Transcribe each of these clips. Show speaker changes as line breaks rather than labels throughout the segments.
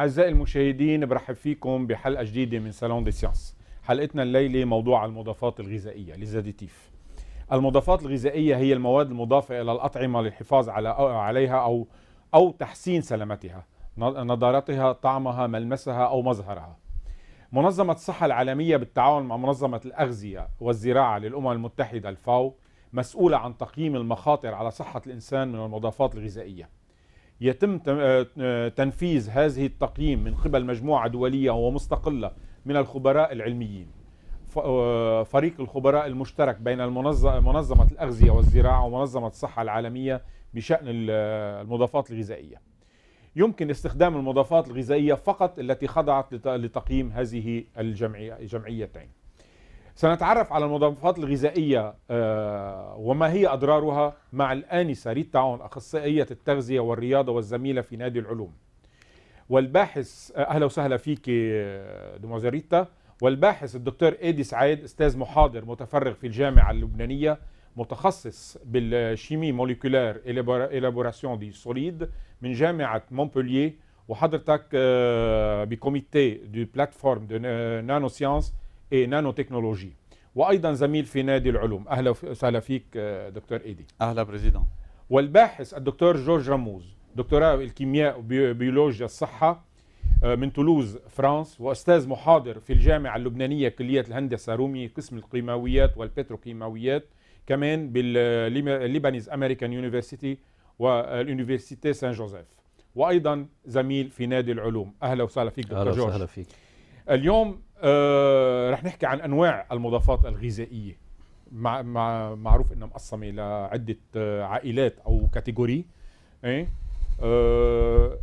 أعزائي المشاهدين برحب فيكم بحلقة جديدة من سالون دي سيانس حلقتنا الليلة موضوع المضافات الغذائية لزاديتيف المضافات الغذائية هي المواد المضافة إلى الأطعمة للحفاظ على عليها أو أو تحسين سلامتها نضارتها طعمها ملمسها أو مظهرها منظمة الصحة العالمية بالتعاون مع منظمة الأغذية والزراعة للأمم المتحدة الفاو مسؤولة عن تقييم المخاطر على صحة الإنسان من المضافات الغذائية يتم آه، آه، تنفيذ هذه التقييم من قبل مجموعة دولية ومستقلة من الخبراء العلميين آه، فريق الخبراء المشترك بين منظمة الأغذية والزراعة ومنظمة الصحة العالمية بشأن المضافات الغذائية يمكن استخدام المضافات الغذائية فقط التي خضعت لتقييم هذه الجمعيتين سنتعرف على المضادات الغذائية آه، وما هي أضرارها مع الآنسة ريت تعون أخصائية التغذية والرياضة والزميلة في نادي العلوم والباحث آه، أهلا وسهلا فيك آه، ريتا والباحث الدكتور إيدي سعيد أستاذ محاضر متفرغ في الجامعة اللبنانية متخصص بالشيمي موليكولار إلابوراسيون دي سوليد من جامعة مونبولييه وحضرتك بكوميتي دو بلاتفورم دو نانو سيانس نانو تكنولوجي وايضا زميل في نادي العلوم اهلا وسهلا فيك آه، دكتور ايدي اهلا بريزيدون والباحث الدكتور جورج رموز دكتوراه الكيمياء وبيولوجيا الصحه آه، من تولوز فرانس واستاذ محاضر في الجامعه اللبنانيه كليه الهندسه رومي قسم القيماويات والبتروكيماويات كمان بالليبانيز امريكان يونيفرسيتي واليونيفرسيتي سان جوزيف وايضا زميل في نادي العلوم اهلا وسهلا فيك دكتور جورج اهلا وسهلا فيك اليوم آه، رح نحكي عن انواع المضافات الغذائيه مع مع معروف انها مقسمه لعده آه، عائلات او كاتيجوري ايه آه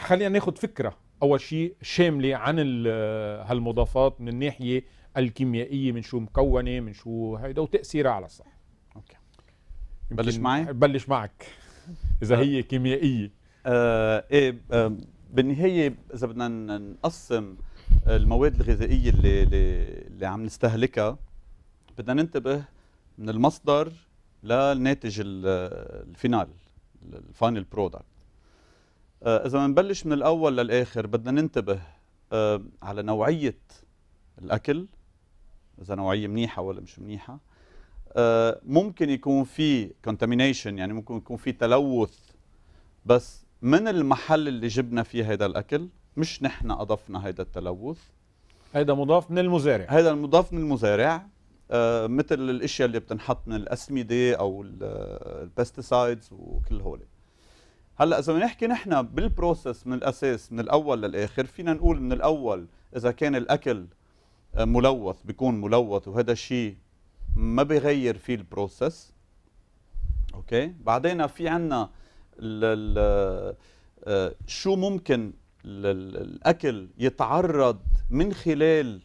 خلينا ناخذ فكره اول شيء شامله عن آه، هالمضافات من الناحيه الكيميائيه من شو مكونه من شو هيدا وتاثيرها على الصحه اوكي
بلش معي بلش معك اذا هي كيميائيه آه ايه آه بالنهايه اذا بدنا نقسم المواد الغذائيه اللي اللي عم نستهلكها بدنا ننتبه من المصدر للناتج الفينال الفاينل آه، برودكت اذا بنبلش من الاول للاخر بدنا ننتبه آه، على نوعيه الاكل اذا نوعيه منيحه ولا مش منيحه آه، ممكن يكون في كونتامينيشن يعني ممكن يكون في تلوث بس من المحل اللي جبنا فيه هذا الاكل مش نحن اضفنا هيدا التلوث هيدا مضاف من المزارع هيدا المضاف من المزارع آه مثل الاشياء اللي بتنحط من الاسمده او البستسايدز آه، وكل هول هلا اذا بنحكي نحن بالبروسس من الاساس من الاول للاخر فينا نقول من الاول اذا كان الاكل آه، ملوث بيكون ملوث وهذا الشيء ما بيغير فيه البروسس اوكي بعدين في عندنا آه، شو ممكن الاكل يتعرض من خلال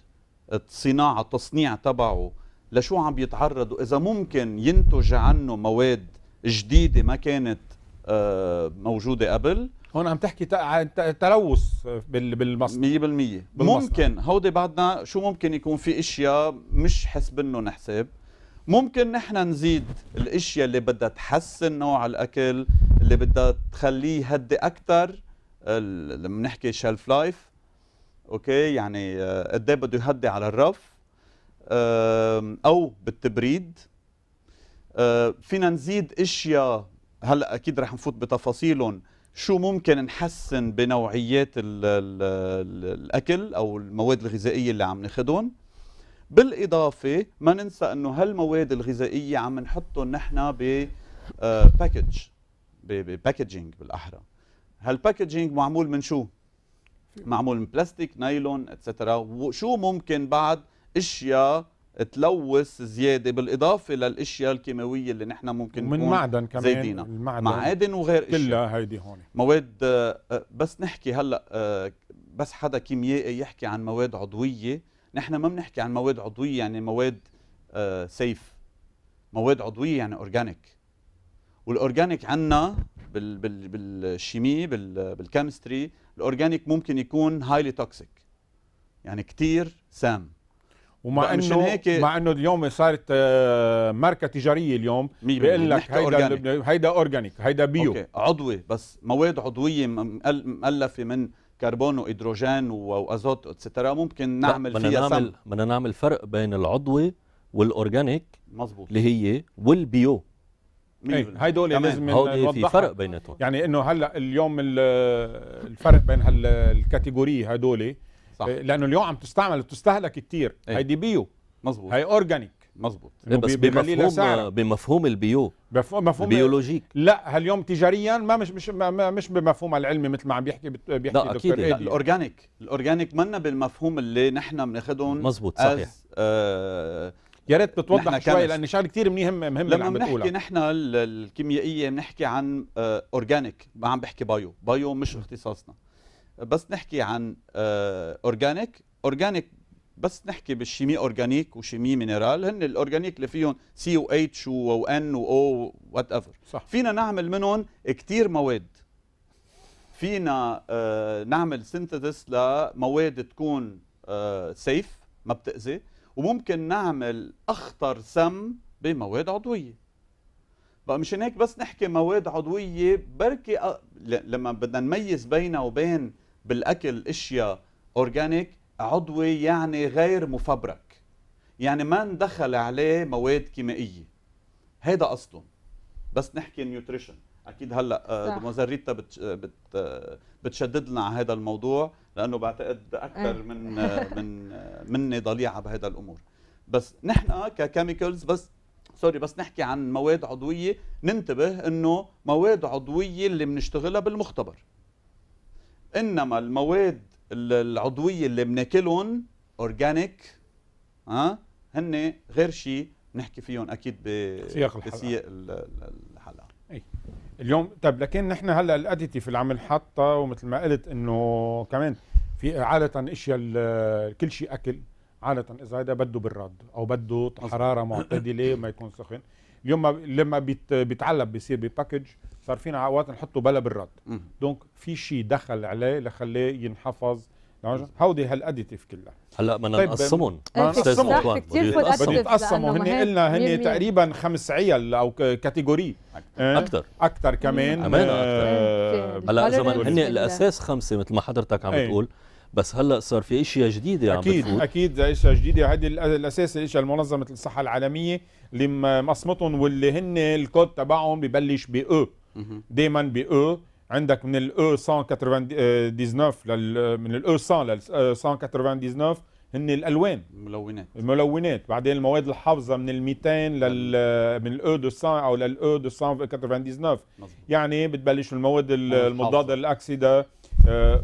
الصناعه التصنيع تبعه لشو عم بيتعرض واذا ممكن ينتج عنه مواد جديده ما كانت آه، موجوده قبل هون عم تحكي تلوث بالمصنع 100% ممكن هودي بعدنا شو ممكن يكون في اشياء مش حسبنهم حساب ممكن نحن نزيد الاشياء اللي بدها تحسن نوع الاكل اللي بدها تخليه هدي اكثر لما بنحكي شيلف لايف اوكي يعني آه، قد ايه بده يهدي على الرف او بالتبريد آه، فينا نزيد اشياء هلا اكيد رح نفوت بتفاصيلهم شو ممكن نحسن بنوعيات الـ الـ الاكل او المواد الغذائيه اللي عم ناخذهم بالاضافه ما ننسى انه هالمواد الغذائيه عم نحطهم نحن ب باكج آه، بباكجينج بالاحرى هالباكجينج معمول من شو معمول من بلاستيك نايلون اتسترا وشو ممكن بعد اشياء تلوث زياده بالاضافه للاشياء الكيماويه اللي نحن ممكن من معدن كمان زيدينا. المعدن معادن وغير اشياء كلها هيدي هون مواد آه، آه، بس نحكي هلا آه، بس حدا كيميائي يحكي عن مواد عضويه نحن ما بنحكي عن مواد عضويه يعني مواد سيف مواد عضويه يعني اورجانيك والاورجانيك عندنا بال بال بالشيمي بال بالكيمستري الاورجانيك ممكن يكون هايلي توكسيك يعني كثير سام ومع انه هيك مع انه اليوم صارت آه، ماركه تجاريه اليوم بيقول لك هيدا أورجانيك. هيدا اورجانيك هيدا بيو أوكي. عضوي بس مواد عضويه مؤلفه من كربون وهيدروجين وازوت اتسترا ممكن نعمل فيها نعمل
بدنا نعمل فرق بين العضوي والاورجانيك مظبوط اللي هي والبيو
دول لازم نوضحها في فرق
بيناتهم
يعني انه هلا اليوم الفرق بين هالكاتيجوري هدول آه، لانه اليوم عم تستعمل وتستهلك كثير ايه؟ هيدي بيو مظبوط هي اورجانيك مظبوط إيه، بس بمفهوم بمفهوم البيو مفهوم بيولوجيك
لا هاليوم
تجاريا ما مش مش ما مش بمفهوم العلمي مثل ما عم بيحكي بيحكي لا اكيد لا الاورجانيك
الاورجانيك منا بالمفهوم اللي نحن بناخذهم مظبوط صحيح آه يا
ريت بتوضح شوي لان شغله كثير مهم مهم لما بنحكي نحن
الكيميائيه بنحكي عن اورجانيك آه، ما عم بحكي بايو بايو مش اختصاصنا بس نحكي عن اورجانيك آه، اورجانيك بس نحكي بالشيمي اورجانيك وشيمي مينرال هن الاورجانيك اللي فيهم سي او اتش و ان و او وات ايفر فينا نعمل منهم كثير مواد فينا آه، نعمل سينثيسيس لمواد تكون سيف ما بتاذي وممكن نعمل اخطر سم بمواد عضويه بقى مشان هيك بس نحكي مواد عضويه بركي أ... لما بدنا نميز بينها وبين بالاكل اشياء اورجانيك عضوي يعني غير مفبرك يعني ما ندخل عليه مواد كيميائيه هيدا قصدهم بس نحكي نيوتريشن اكيد هلا آه، دموزريتا بت... آه، بت... آه، بتشدد لنا على هذا الموضوع لانه بعتقد اكثر إيه. من من مني ضليعه بهذا الامور بس نحن ككيميكلز بس سوري بس نحكي عن مواد عضويه ننتبه انه مواد عضويه اللي بنشتغلها بالمختبر انما المواد العضويه اللي بناكلهم اورجانيك ها هن غير شيء نحكي فيهم اكيد بسياق الحلقه بسياق
اليوم طيب لكن نحن هلا الاديتيف اللي عم حاطه ومثل ما قلت انه كمان في عاده اشياء كل شيء اكل عاده اذا هذا بده بالرد او بده حراره معتدله ما يكون سخن اليوم لما بيت بيتعلب بيصير بباكج صار فينا اوقات نحطه بلا بالرد دونك في شيء دخل عليه لخليه ينحفظ هودي هالاديتيف كلها
هلا بدنا طيب نقسمهم آه، استاذ مطوان هن قلنا هن تقريبا
خمس عيال او كاتيجوري آه، اكثر اكثر كمان امانه آه، هلا اذا هن الاساس
خمسه مثل ما حضرتك عم إيه. بتقول بس هلا صار في اشياء جديده اكيد عم
اكيد اشياء جديده هذه الاساس الاشياء المنظمه الصحه العالميه اللي مقسمتهم واللي هن الكود تبعهم ببلش ب او دائما ب او عندك من ال 199 e لل من ال 100 e لل 199 آه، هن الالوان الملونات الملونات بعدين المواد الحافظه من ال 200 لل من ال 200 e او لل 299 يعني بتبلش المواد المضاده للاكسده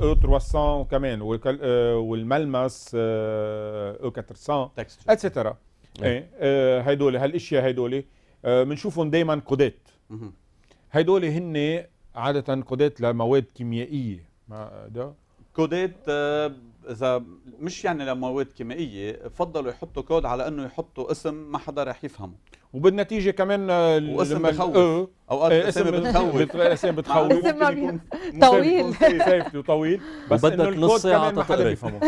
او 300 وكمان والملمس او 400 اتسترا ايه هدول إيه، آه، هالاشياء هدول آه، بنشوفهم دائما كودات هدول هن عادة كودات لمواد كيميائية
ما ده كودات آه، اذا مش يعني لمواد كيميائيه فضلوا يحطوا كود على انه يحطوا اسم ما حدا رح يفهمه
وبالنتيجه كمان واسم بخوف اه اوقات آه، اسم بتخوف اسم بتخوف اسم
طويل سيفتي
وطويل بس انه الكود كمان ما حدا بيفهمه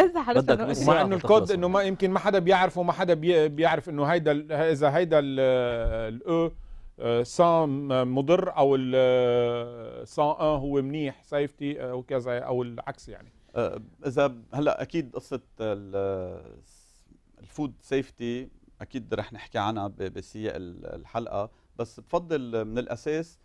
مع انه الكود
انه ما يمكن ما حدا بيعرفه ما حدا بيعرف انه هيدا اذا هيدا الاو آه، 100 مضر او ال آه، آه، هو منيح سيفتي آه، وكذا او العكس يعني
اذا هلا اكيد قصه الفود سيفتي اكيد رح نحكي عنها بسياق الحلقه بس بفضل من الاساس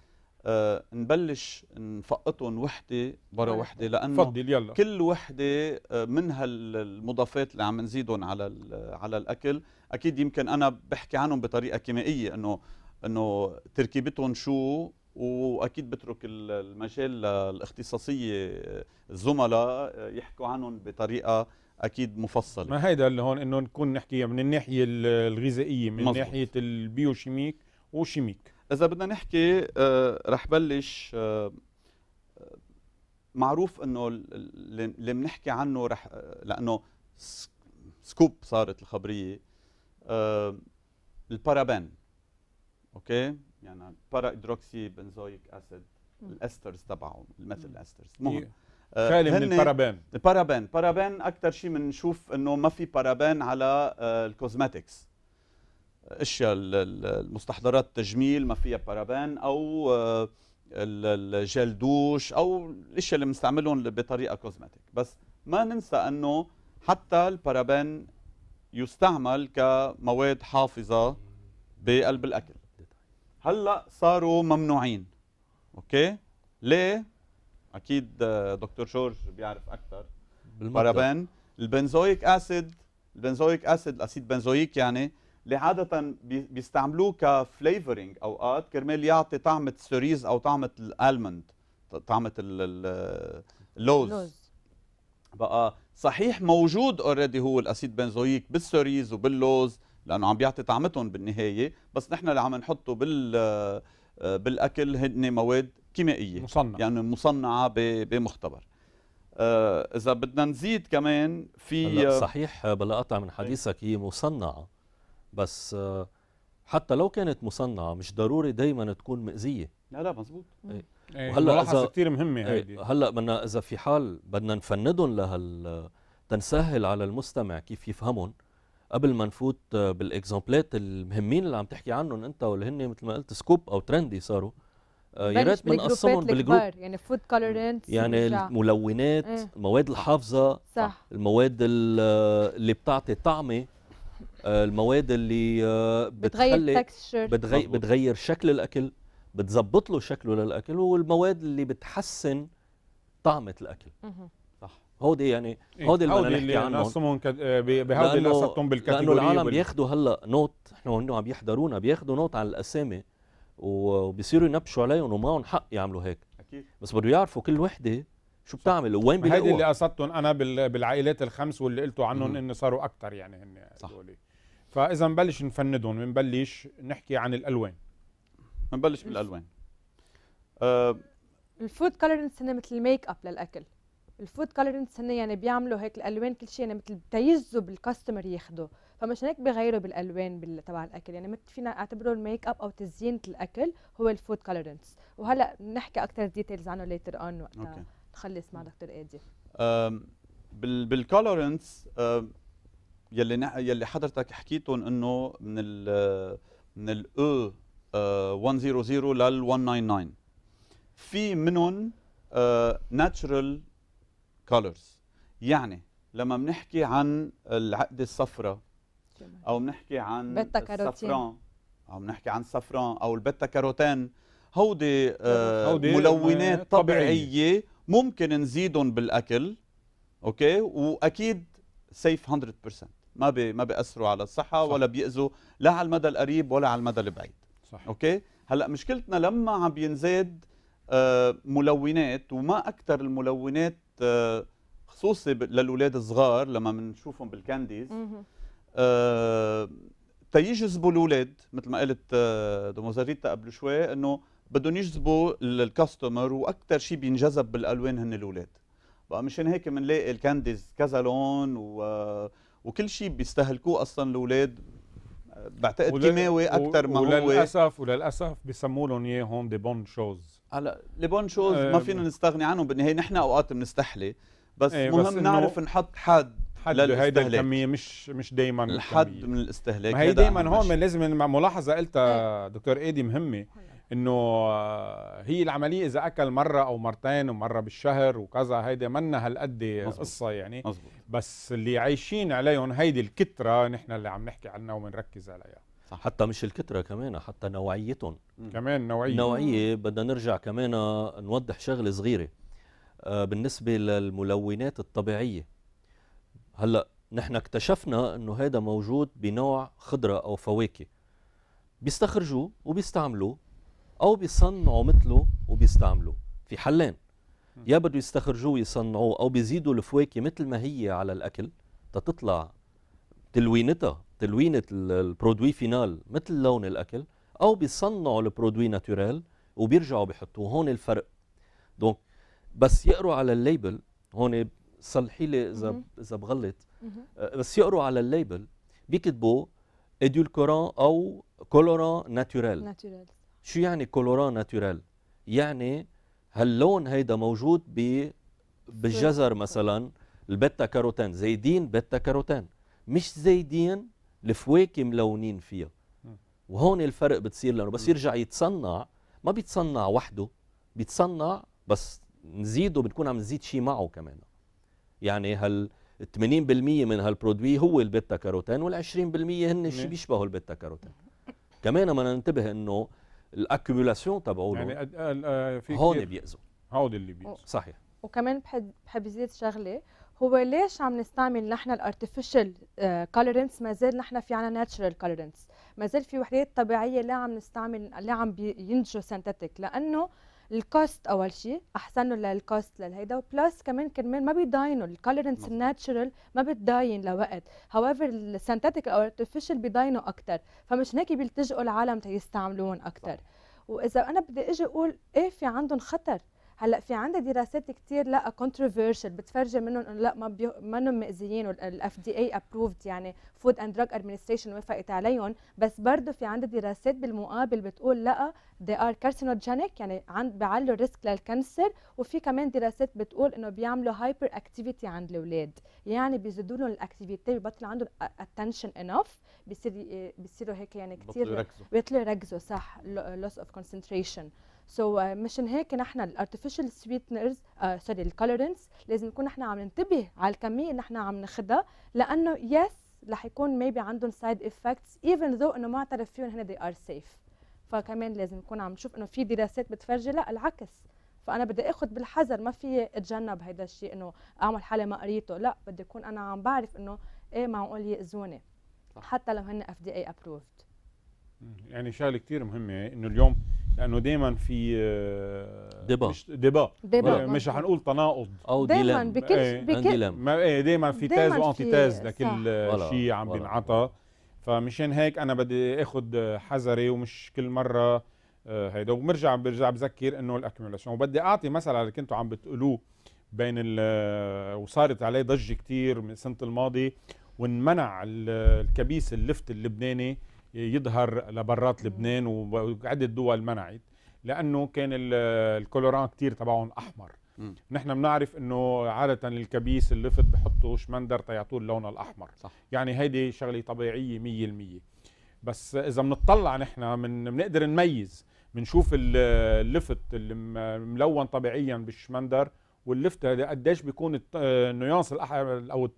أه نبلش نفقطهم وحده برا وحده لانه فضل يلا. كل وحده من هالمضافات اللي عم نزيدهم على على الاكل اكيد يمكن انا بحكي عنهم بطريقه كيميائيه انه انه تركيبتهم شو واكيد بترك المجال للاختصاصيه الزملاء يحكوا عنهم بطريقه اكيد مفصله ما
هيدا اللي هون انه نكون نحكيها من الناحيه الغذائيه من مزبوط. ناحيه
البيوشيميك وشيميك اذا بدنا نحكي آه، رح بلش آه، معروف انه اللي بنحكي عنه رح آه، لانه سكوب صارت الخبريه البارابان اوكي يعني بارا هيدروكسي بنزويك اسيد الاسترز تبعه الميثل الاسترز المهم إيه. آه، خالي من البارابان البارابان بارابان اكثر شيء بنشوف انه ما في بارابان على آه، الكوزماتكس اشياء المستحضرات التجميل ما فيها بارابان او آه، الجل دوش او الاشياء اللي بنستعملهم بطريقه كوزماتيك بس ما ننسى انه حتى البارابان يستعمل كمواد حافظه بقلب الاكل هلا صاروا ممنوعين اوكي ليه اكيد آه، دكتور جورج بيعرف اكثر بالبارابان البنزويك اسيد البنزويك اسيد الاسيد بنزويك يعني اللي عاده بيستعملوه كفليفرنج اوقات كرمال يعطي طعمه السوريز او طعمه الالمند طعمه اللوز بقى صحيح موجود اوريدي هو الاسيد بنزويك بالسوريز وباللوز لانه عم بيعطي طعمتهم بالنهايه بس نحن اللي عم نحطه بال آه، بالاكل هن مواد كيميائيه مصنع. يعني مصنعه بمختبر آه، اذا بدنا نزيد كمان
في آه، صحيح بلا قطع من حديثك هي مصنعه بس حتى لو كانت مصنعه مش ضروري دائما تكون مأذيه لا لا مزبوط ايه. إيه، ملاحظه وهلا كثير مهمه إيه، هيدي ايه. هلا بدنا اذا في حال بدنا نفندهم لهال تنسهل على المستمع كيف يفهمهم قبل ما نفوت بالاكزامبلات المهمين اللي عم تحكي عنهم انت واللي هن مثل ما قلت سكوب او ترندي صاروا آه، يا ريت بنقسمهم بالجروب
يعني فود كولورنت يعني
الملونات اه. المواد الحافظه صح المواد اللي بتعطي طعمه آه، المواد اللي آه، بتغير بتغير, بتغير شكل الاكل بتظبط له شكله للاكل والمواد اللي بتحسن طعمه الاكل هودي يعني إيه. هودي اللي بدنا نحكي عنه نصمهم
كد... بهودي اللي قصدتهم بالكاتيجوري لانه العالم بياخذوا
هلا نوت نحن هن عم يحضرونا بياخذوا نوت على الاسامي وبيصيروا ينبشوا عليهم ومعهم حق يعملوا هيك اكيد بس بده يعرفوا كل وحده شو بتعمل وين بيلاقوها هيدي اللي
قصدتهم انا بالعائلات الخمس واللي قلتوا عنهم انه صاروا اكثر يعني هن يعني صح فاذا نبلش نفندهم بنبلش نحكي عن الالوان بنبلش بالالوان أه
الفود كلرنس هن مثل الميك اب للاكل الفود كالرنتس هن يعني بيعملوا هيك الالوان كل شيء يعني مثل بتيزوا بالكاستمر ياخده فمشان هيك بغيروا بالالوان تبع الاكل يعني مثل فينا اعتبره الميك اب او تزيين الاكل هو الفود كالرنتس وهلا بنحكي اكثر ديتيلز عنه ليتر اون وقتها نخلص مع دكتور ايدي
بال بالكالورنتس يلي نح يلي حضرتك حكيتهم انه من ال من ال e، او 100 لل 199 في منهم ناتشرال colors يعني لما بنحكي عن العقدة الصفراء أو بنحكي عن الصفران أو بنحكي عن صفران أو البتا كاروتين هودي, آه، هودي ملونات آه، طبيعية ممكن نزيدهم بالأكل أوكي وأكيد سيف 100% ما بي ما بيأثروا على الصحة صح. ولا بيأذوا لا على المدى القريب ولا على المدى البعيد صح. أوكي هلا مشكلتنا لما عم بينزاد آه، ملونات وما أكثر الملونات خصوصي للاولاد الصغار لما بنشوفهم بالكانديز آه، تيجذبوا الاولاد مثل ما قالت آه، دوموزاريتا قبل شوي انه بدهم يجذبوا الكاستمر واكثر شيء بينجذب بالالوان هن الاولاد بقى مشان هيك بنلاقي الكانديز كذا لون و... وكل شيء بيستهلكوه اصلا الاولاد بعتقد كيماوي اكثر ما هو وللاسف وللاسف بسموا لهم اياهم دي بون شوز هلا ليبون شوز ما آه، فينا نستغني عنهم بالنهايه نحن اوقات بنستحلي بس ايه مهم بس نعرف نحط حد حد هيدا الكميه
مش مش دائما الحد من الاستهلاك
ما هي دائما هون من لازم
مع ملاحظه قلتها إيه. دكتور ايدي مهمه انه آه، هي العمليه اذا اكل مره او مرتين ومره بالشهر وكذا هيدي منا هالقد قصه يعني مزبوط. بس اللي عايشين عليهم هيدي الكتره نحن اللي عم نحكي عنها وبنركز عليها صح. حتى
مش الكترة كمان حتى نوعيتهم كمان نوعية نوعية بدنا نرجع كمان آه، نوضح شغلة صغيرة آه بالنسبة للملونات الطبيعية هلأ نحن اكتشفنا انه هذا موجود بنوع خضرة او فواكه بيستخرجوه وبيستعملوه او بيصنعوا مثله وبيستعملوه في حلين يا بده يستخرجوه ويصنعوه او بيزيدوا الفواكه مثل ما هي على الاكل تتطلع تلوينتها تلوينه البرودوي فينال مثل لون الاكل او بيصنعوا البرودوي ناتوريل وبيرجعوا بيحطوا هون الفرق دونك بس يقروا على الليبل هون صلحي لي اذا اذا بغلط أه، بس يقروا على الليبل بيكتبوا ادولكوران او كولوران ناتوريل ناتوريل شو يعني كولوران ناتوريل يعني هاللون هيدا موجود ب بالجزر مثلا البيتا كاروتين زايدين بيتا كاروتين مش زايدين الفواكه ملونين فيها وهون الفرق بتصير لانه بس يرجع يتصنع ما بيتصنع وحده بيتصنع بس نزيده بنكون عم نزيد شيء معه كمان يعني هال 80% من هالبرودوي هو البيتا كاروتين وال20% هن الشيء بيشبهوا البيتا كاروتين كمان بدنا ننتبه انه الاكيومولاسيون تبعه يعني في هون بيأذوا هودي اللي بيأذوا صحيح
وكمان بحب بحب زيد شغله هو ليش عم نستعمل نحن الارتفيشال آه، كلرنتس ما زال نحن في عنا ناتشرال كلرنتس ما زال في وحدات طبيعيه لا عم نستعمل لا عم ينتجوا سينثيتيك لانه الكوست اول شيء احسن له للكوست للهيدا وبلس كمان كرمال ما بيضاينوا الكلرنس الناتشرال ما بتضاين لوقت هاويفر السينثيتيك او الارتفيشال بيضاينوا اكثر فمش هيك بيلتجئوا العالم تيستعملوهم اكثر واذا انا بدي اجي اقول ايه في عندهم خطر هلا في عندها دراسات كثير لا كونتروفيرشل بتفرجي منهم انه لا ما بي... منهم مأذيين والاف دي اي ابروفد يعني فود اند دراج ادمنستريشن وافقت عليهم بس برضه في عندها دراسات بالمقابل بتقول لا دي ار كارسينوجينيك يعني عند بيعلوا ريسك للكانسر وفي كمان دراسات بتقول انه بيعملوا هايبر اكتيفيتي عند الاولاد يعني بيزيدوا لهم الاكتيفيتي ببطل عندهم اتنشن انف بيصير بيصيروا هيك يعني كثير بيطلعوا يركزوا صح لوس اوف كونسنتريشن سو so, uh, مشان هيك نحن الارتفيشال سويتنرز سوري الكولورنتس لازم نكون نحن عم ننتبه على الكميه اللي نحن عم ناخذها لانه يس رح يكون ميبي عندهم سايد افكتس ايفن ذو انه معترف فيهم هن ذي ار سيف فكمان لازم نكون عم نشوف انه في دراسات بتفرجي لا العكس فانا بدي اخذ بالحذر ما في اتجنب هيدا الشيء انه اعمل حالي ما قريته لا بدي اكون انا عم بعرف انه ايه معقول ياذوني حتى لو هن اف دي اي ابروفد
يعني شغله كثير مهمه انه اليوم لانه دائما في آه، ديبا مش ديبا ديبا مش نقول تناقض او دائما بكل بكل ايه دائما إيه، في تاز تاز لكل شيء عم بينعطى فمشان هيك انا بدي اخذ حذري ومش كل مره آه، هيدا وبرجع برجع بذكر انه الاكيوميليشن وبدي اعطي مثل على اللي كنتوا عم بتقولوه بين آه، وصارت عليه ضجه كثير من السنه الماضيه وانمنع الكبيس اللفت اللبناني يظهر لبرات لبنان وعده دول منعت لانه كان الكولوران كتير تبعهم احمر م. نحن بنعرف انه عاده الكبيس اللفت بحطوا شمندر تيعطوه اللون الاحمر صح. يعني هيدي شغله طبيعيه 100% بس اذا بنطلع نحن من بنقدر نميز بنشوف اللفت اللي ملون طبيعيا بالشمندر واللفت قديش بيكون النيونس الاحمر او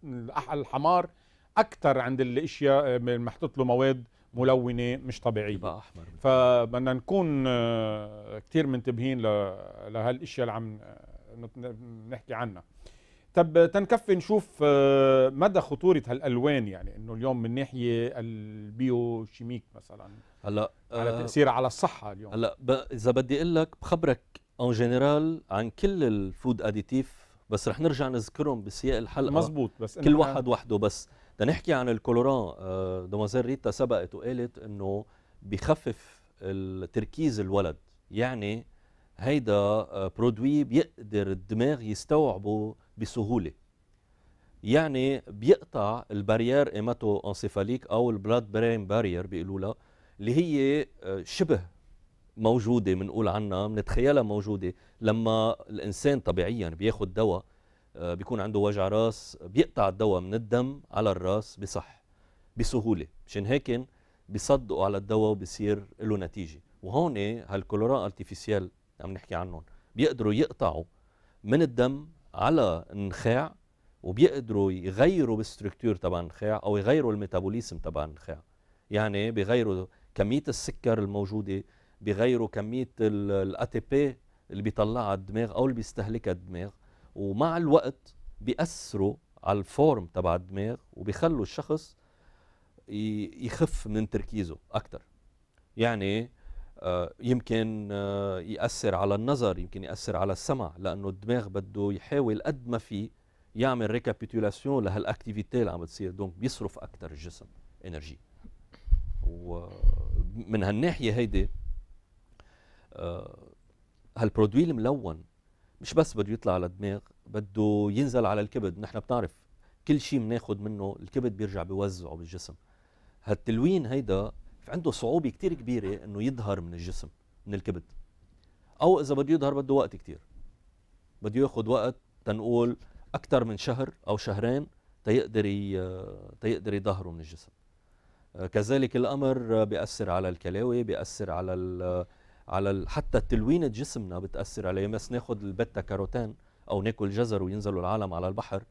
الحمار اكثر عند الاشياء محطوط له مواد ملونه مش طبيعيه احمر فبدنا نكون آه، كثير منتبهين لهالاشياء اللي عم آه، نحكي عنها طب تنكفي نشوف آه، مدى خطوره هالالوان يعني انه اليوم من ناحيه البيوشيميك مثلا
هلا على تاثيرها على الصحه اليوم هلا اذا بدي اقول لك بخبرك اون جنرال عن كل الفود اديتيف بس رح نرجع نذكرهم بسياق الحلقه مزبوط بس كل واحد وحده بس تنحكي عن الكولوران آه، دومازيل ريتا سبقت وقالت انه بخفف التركيز الولد يعني هيدا آه، برودوي بيقدر الدماغ يستوعبه بسهوله يعني بيقطع البارير ايماتو انسيفاليك او البلاد برين بارير بيقولوا لها اللي هي آه، شبه موجوده بنقول عنها بنتخيلها موجوده لما الانسان طبيعيا بياخذ دواء آه، بيكون عنده وجع راس بيقطع الدواء من الدم على الراس بصح بسهوله مشان هيك بيصدقوا على الدواء وبصير له نتيجه وهون هالكولورا ارتيفيسيال عم نحكي عنهم بيقدروا يقطعوا من الدم على النخاع وبيقدروا يغيروا بالستركتور تبع النخاع او يغيروا الميتابوليزم تبع النخاع يعني بيغيروا كميه السكر الموجوده بيغيروا كميه الاتي بي اللي بيطلعها الدماغ او اللي بيستهلكها الدماغ ومع الوقت بيأثروا على الفورم تبع الدماغ وبيخلوا الشخص يخف من تركيزه اكثر يعني آه، يمكن آه، يأثر على النظر يمكن يأثر على السمع لأنه الدماغ بده يحاول قد ما في يعمل ريكابيتولاسيون لهالاكتيفيتي اللي عم بتصير دونك بيصرف اكثر الجسم انرجي ومن هالناحية هيدي آه، هالبرودوي الملون مش بس بده يطلع على الدماغ بده ينزل على الكبد نحن بنعرف كل شيء بناخد منه الكبد بيرجع بيوزعه بالجسم هالتلوين هيدا عنده صعوبة كتير كبيرة انه يظهر من الجسم من الكبد او اذا بده يظهر بده وقت كتير بده ياخد وقت تنقول اكثر من شهر او شهرين تيقدر تيقدر يظهره من الجسم آه، كذلك الامر بياثر على الكلاوي بياثر على على حتى تلوينة جسمنا بتأثر عليه بس ناخد البتا كاروتين أو ناكل جزر وينزلوا العالم على البحر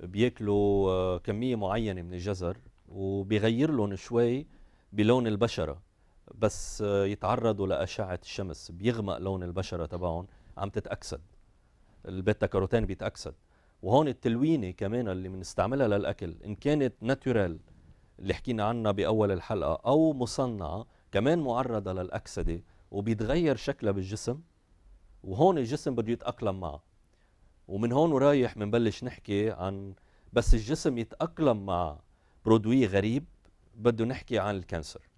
بياكلوا آه، كمية معينة من الجزر وبيغير لهم شوي بلون البشرة بس آه، يتعرضوا لأشعة الشمس بيغمق لون البشرة تبعهم عم تتأكسد البيتا كاروتين بيتأكسد وهون التلوينة كمان اللي بنستعملها للأكل إن كانت ناتورال اللي حكينا عنها بأول الحلقة أو مصنعة كمان معرضة للأكسدة وبيتغير شكلها بالجسم وهون الجسم بده يتأقلم معها ومن هون ورايح بنبلش نحكي عن بس الجسم يتأقلم مع برودوي غريب بده نحكي عن الكانسر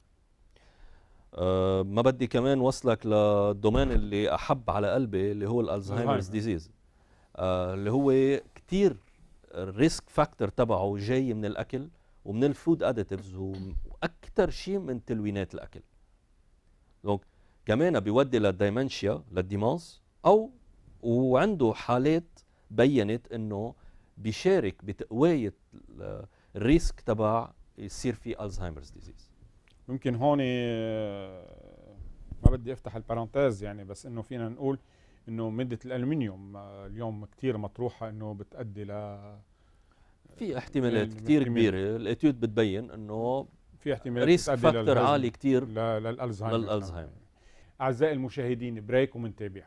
أه ما بدي كمان وصلك للدومين اللي أحب على قلبي اللي هو الألزهايمرز ديزيز أه اللي هو كثير الريسك فاكتور تبعه جاي من الأكل ومن الفود اديتيفز واكثر شيء من تلوينات الاكل دونك كمان بيودي للديمنشيا للديمانس او وعنده حالات بينت انه بيشارك بتقويه الريسك تبع يصير في الزهايمرز ديزيز يمكن هون
آه، ما بدي افتح البارنتيز يعني بس انه فينا نقول انه ماده الالمنيوم آه، اليوم كثير مطروحه انه بتؤدي ل في
احتمالات كثير كبيره الاتيود بتبين انه في احتمالات ريسك فاكتور عالي كثير للالزهايمر للالزهايمر
أعزائي المشاهدين بريك ومنتابع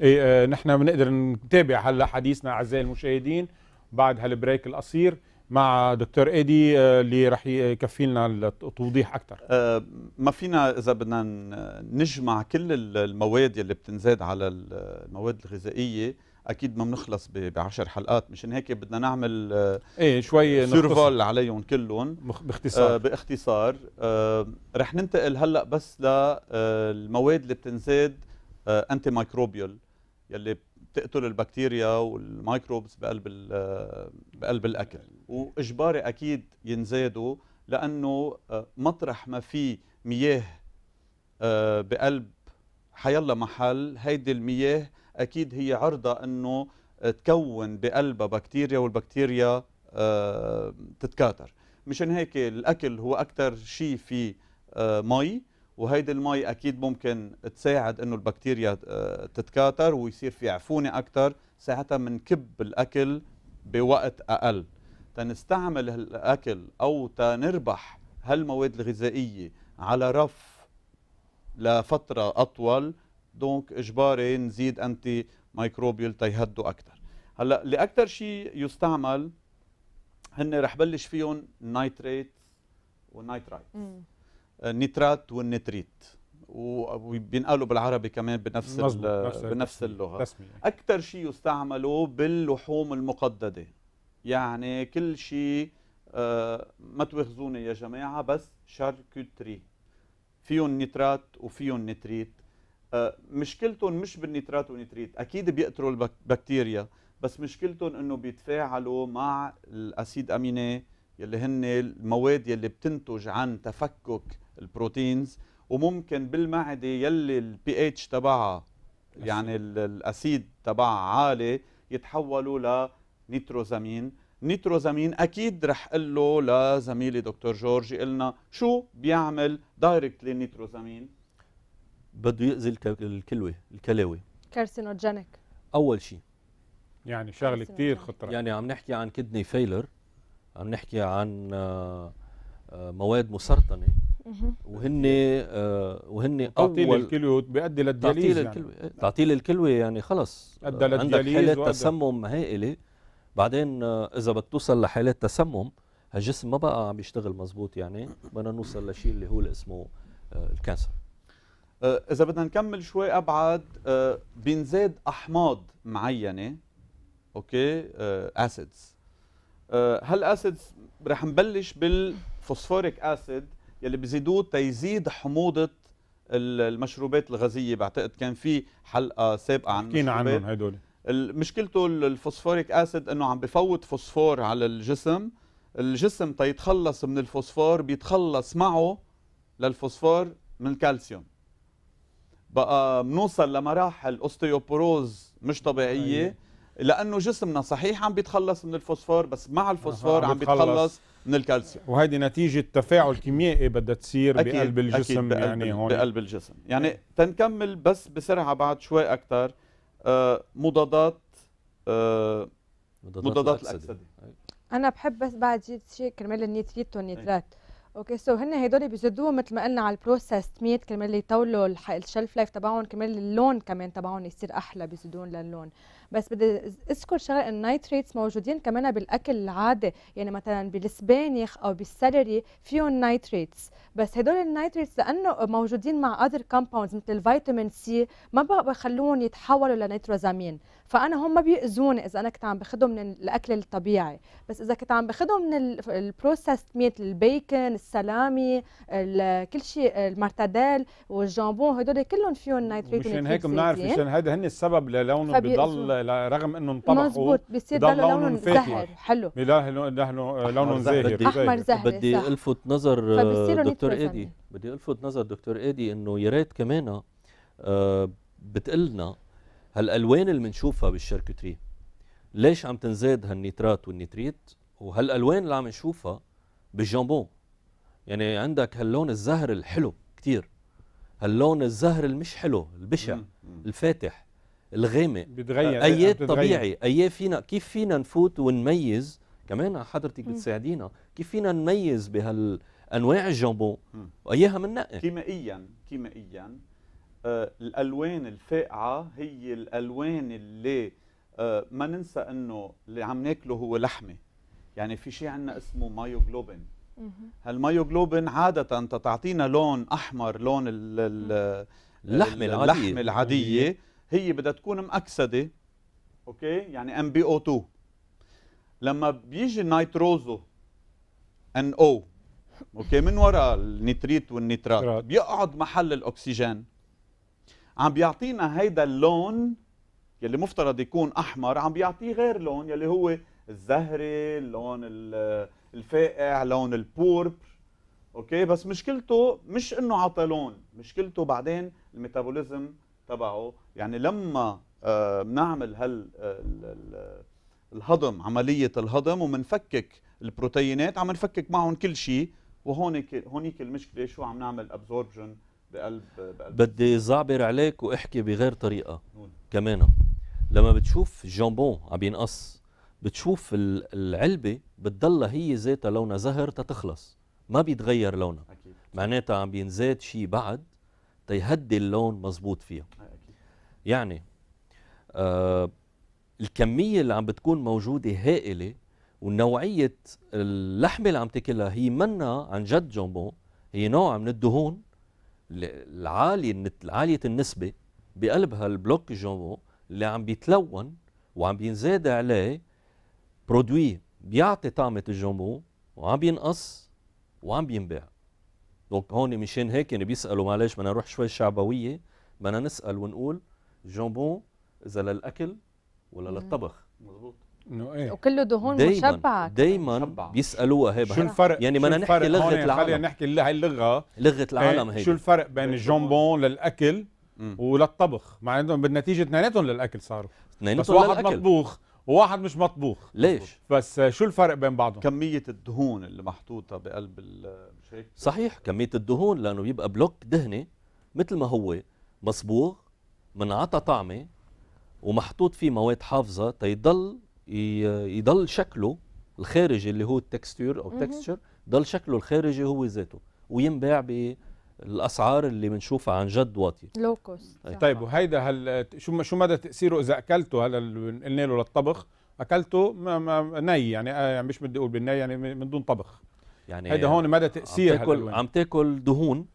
إيه آه، نحن بنقدر نتابع هلا حديثنا اعزائي المشاهدين بعد هالبريك القصير مع دكتور ايدي آه، اللي رح يكفي لنا التوضيح اكثر
أه ما فينا اذا بدنا نجمع كل المواد اللي بتنزاد على المواد الغذائيه اكيد ما بنخلص بعشر حلقات مشان هيك بدنا نعمل آه، ايه شوي سيرفال عليهم كلهم باختصار آه باختصار آه رح ننتقل هلا بس للمواد آه، اللي بتنزاد آه انتي مايكروبيال يلي بتقتل البكتيريا والميكروبس بقلب آه، بقلب الاكل واجباري اكيد ينزادوا لانه مطرح ما في مياه بقلب حيلا محل هيدي المياه اكيد هي عرضه انه تكون بقلبها بكتيريا والبكتيريا آه، تتكاثر مشان هيك الاكل هو اكثر شيء في آه، مي وهيدي المي اكيد ممكن تساعد انه البكتيريا آه، تتكاثر ويصير في عفونه اكثر ساعتها بنكب الاكل بوقت اقل تنستعمل الاكل او تنربح هالمواد الغذائيه على رف لفتره اطول دونك اجباري نزيد انتي مايكروبيال تيهدوا اكثر هلا اللي اكثر شيء يستعمل هن رح بلش فيهم نايتريت ونايترايت النيترات آه، والنتريت وبينقالوا بالعربي كمان بنفس بنفس اللغه اكثر شيء يستعملوا باللحوم المقدده يعني كل شيء آه ما تواخذوني يا جماعه بس شاركوتري فيهم نترات وفيهم نتريت مشكلتهم مش بالنيترات ونيتريت اكيد بيقتلوا البكتيريا بس مشكلتهم انه بيتفاعلوا مع الاسيد اميني يلي هن المواد يلي بتنتج عن تفكك البروتينز وممكن بالمعده يلي البي اتش تبعها يعني الاسيد تبعها عالي يتحولوا لنيتروزامين نيتروزامين اكيد رح له لزميلي دكتور جورج قلنا شو بيعمل دايركتلي نيتروزامين
بده يأذي الكلوي الكلاوي
كارسينوجينيك
أول شيء يعني شغله كثير خطره يعني عم نحكي عن كدني فيلر عم نحكي عن آه، آه، مواد مسرطنه وهن آه، وهن اول تعطيل الكلوي بيؤدي للدياليز تعطيل الكلوي يعني. تعطيل الكلوي يعني خلص ادى للدياليز عندك حالات تسمم هائله بعدين اذا بدك توصل لحالات تسمم هالجسم ما بقى عم يشتغل مزبوط يعني بدنا نوصل لشيء اللي هو اللي اسمه الكانسر آه،
اذا بدنا نكمل شوي ابعد آه، بينزاد احماض معينه اوكي اسيدز آه، هالاسيدز رح نبلش بالفوسفوريك اسيد يلي بزيدوه تيزيد حموضه المشروبات الغازيه بعتقد كان في حلقه سابقه عن حكينا عنهم هدول مشكلته الفوسفوريك اسيد انه عم بفوت فوسفور على الجسم الجسم تيتخلص من الفوسفور بيتخلص معه للفوسفور من الكالسيوم بقى بنوصل لمراحل اوستيوبوروز مش طبيعيه أيه. لانه جسمنا صحيح عم بيتخلص من الفوسفور بس مع الفوسفور عم بيتخلص من الكالسيوم وهيدي
نتيجه تفاعل كيميائي بدها تصير أكيد بقلب الجسم أكيد بقلب يعني هون بقلب
الجسم يعني إيه. تنكمل بس بسرعه بعد شوي اكثر آه مضادات آه مضادات, الاكسده
أيوة.
انا بحب بس بعد شيء كرمال النيتريت والنيترات أيه. اوكي سو هن هدول بيجدوهم مثل ما قلنا على البروسيس ميت كرمال يطولوا الشلف لايف تبعهم كرمال اللون كمان تبعهم يصير احلى بيزيدون للون بس بدي اذكر شغله النايتريتس موجودين كمان بالاكل العادي يعني مثلا بالسبانخ او بالسلري فيهم نايتريتس بس هدول النايتريتس لانه موجودين مع اذر كومباوندز مثل الفيتامين سي ما بخلوهم يتحولوا لنيتروزامين فانا هم ما بيأذوني اذا انا كنت عم باخذهم من الاكل الطبيعي بس اذا كنت عم باخذهم من البروسيسد ميت البيكن السلامي كل شيء المرتديل والجامبون هدول كلهم فيهم نايتريت مشان هيك بنعرف مشان هذا
هن السبب للونه بضل رغم انه انطبقوا
مزبوط بيصير ضل لون زهر حلو
لون زاهر احمر
زاهر بدي الفت نظر دكتور ايدي بدي الفت نظر دكتور ايدي انه يا ريت كمان آه، بتقلنا هالالوان اللي بنشوفها بالشركتري ليش عم تنزاد هالنيترات والنيتريت وهالالوان اللي عم نشوفها بالجامبون يعني عندك هاللون الزهر الحلو كتير هاللون الزهر المش حلو البشع الفاتح الغامق بيتغير ايات طبيعي ايات فينا كيف فينا نفوت ونميز كمان حضرتك بتساعدينا كيف فينا نميز بهالانواع الجامبون واياها مننقي
كيميائيا كيميائيا آه الالوان الفاقعه هي الالوان اللي آه ما ننسى انه اللي عم ناكله هو لحمه يعني في شيء عندنا اسمه مايوغلوبين هالمايوغلوبين عاده تتعطينا لون احمر لون اللحمه العاديه اللحمه العاديه هي بدها تكون مأكسده اوكي يعني ام بي او 2 لما بيجي نيتروزو ان او اوكي من وراء النيتريت والنيترات بيقعد محل الاكسجين عم بيعطينا هيدا اللون يلي مفترض يكون احمر عم بيعطيه غير لون يلي هو الزهري اللون الفاقع لون البوربر اوكي بس مشكلته مش انه عطى لون مشكلته بعدين الميتابوليزم تبعه يعني لما آه، بنعمل هال آه، الهضم عملية الهضم ومنفكك البروتينات عم نفكك معهم كل شيء وهون هونيك المشكلة شو عم نعمل ابزوربشن بقلب, بقلب
بدي زعبر عليك واحكي بغير طريقة نون. كمان لما بتشوف جامبون عم ينقص بتشوف العلبة بتضلها هي ذاتها لونها زهر تتخلص ما بيتغير لونها معناتها عم بينزاد شيء بعد تيهدي اللون مزبوط فيها يعني آه الكمية اللي عم بتكون موجودة هائلة ونوعية اللحمة اللي عم تاكلها هي منا عن جد جومبو هي نوع من الدهون العالية عالية النسبة بقلبها البلوك جومبو اللي عم بيتلون وعم بينزاد عليه برودوي بيعطي طعمة الجومبو وعم بينقص وعم بينباع دونك هون مشان هيك يعني بيسالوا معلش بدنا نروح شوي شعبويه بدنا نسال ونقول جامبون اذا للاكل ولا للطبخ مظبوط
انه ايه
وكله دهون مشبعه
دايما بيسالوها هي شو الفرق يعني ما نحكي لغه العالم خلينا
نحكي هاي اللغه لغه إيه، العالم هي شو الفرق بين الجامبون للاكل وللطبخ مع انه بالنتيجه اثنيناتهم للاكل صاروا بس واحد للأكل. مطبوخ
وواحد مش مطبوخ ليش بس شو الفرق بين بعضهم كميه الدهون اللي محطوطه بقلب المشاكل صحيح كميه الدهون لانه بيبقى بلوك دهني مثل ما هو مصبوغ منعطى طعمه ومحطوط فيه مواد حافظه تيضل يضل شكله الخارجي اللي هو التكستير او تكستشر ضل شكله الخارجي هو ذاته وينباع بالاسعار اللي بنشوفها عن جد واطيه
لو كوست
طيب،, طيب وهيدا هل شو شو مدى تاثيره اذا اكلته هلا قلنا له للطبخ اكلته ما ما ني يعني, آه، يعني مش بدي اقول بالني يعني من دون طبخ يعني هيدا هون مدى تاثير عم تاكل عم
تاكل دهون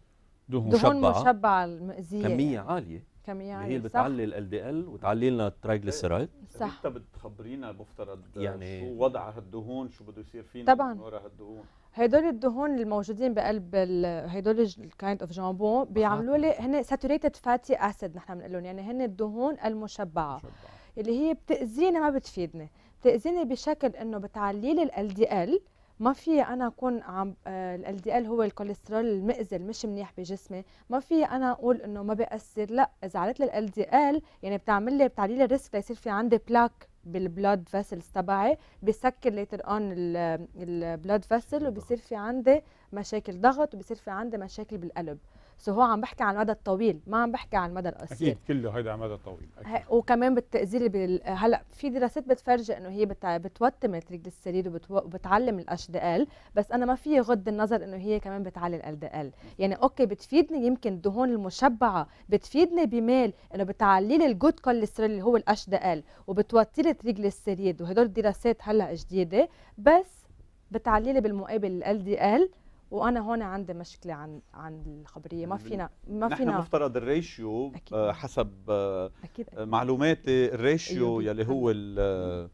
دهون, دهون مشبعه
مشبعه كميه عاليه كمية هي يعني؟ اللي بتعلي
ال دي ال وتعلي لنا التريجليسيرايد
صح انت
بتخبرينا مفترض يعني شو وضع هالدهون شو بده يصير فينا طبعا من وراء هالدهون
هدول الدهون الموجودين بقلب هدول الكايند اوف جامبون بيعملوا لي هن ساتوريتد فاتي اسيد نحن بنقول لهم يعني هن الدهون المشبعه مشبعة. اللي هي بتاذيني ما بتفيدني بتاذيني بشكل انه بتعلي لي ال دي ال ما في انا اكون عم آه، ال دي ال هو الكوليسترول المأذي مش منيح بجسمي ما في انا اقول انه ما بيأثر لا اذا عملت لي ال دي ال يعني بتعمل لي بتعلي لي الريسك ليصير في عندي بلاك بالبلود فيسلز تبعي بسكر ليتر اون البلود فيسل وبصير في عندي مشاكل ضغط وبصير في عندي مشاكل بالقلب سو هو عم بحكي عن المدى الطويل ما عم بحكي عن المدى القصير اكيد
كله هيدا على المدى الطويل أكيد.
وكمان بالتاذير بال... هلا في دراسات بتفرجي انه هي بت... بتوتم التريجليسيريد السرير وبتعلم الاش دي ال بس انا ما في غض النظر انه هي كمان بتعلي ال دي ال يعني اوكي بتفيدني يمكن الدهون المشبعه بتفيدني بمال انه بتعلي لي الجود كوليسترول اللي هو الاش دي ال وبتوطي لي السرير وهدول الدراسات هلا جديده بس بتعلي لي بالمقابل ال دي ال وانا هون عندي مشكله عن عن الخبريه ما فينا ما فينا
نفترض الريشيو أكيد. آه، حسب آه، أكيد أكيد. معلوماتي الريشيو أيوة يلي هو آه،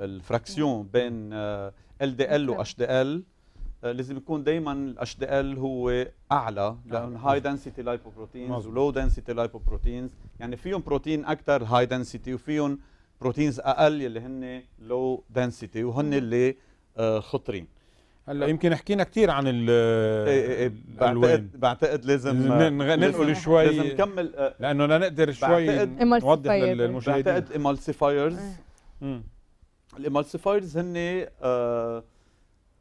الفراكسيون بين ال دي ال و اتش دي ال لازم يكون دائما الاتش دي ال هو اعلى لان هاي دنسيتي لايبوبروتينز ولو دنسيتي لايبوبروتينز يعني فيهم بروتين اكثر هاي دنسيتي وفيهم بروتينز اقل يلي هن لو دنسيتي وهن اللي خطرين هلا يمكن حكينا كثير عن ال إيه، إيه، إيه، بعتقد بعتقد لازم ننقل شوي لازم نكمل آه، لانه لنقدر شوي نوضح للمشاهدين بعتقد ايمالسيفايرز الايمالسيفايرز هن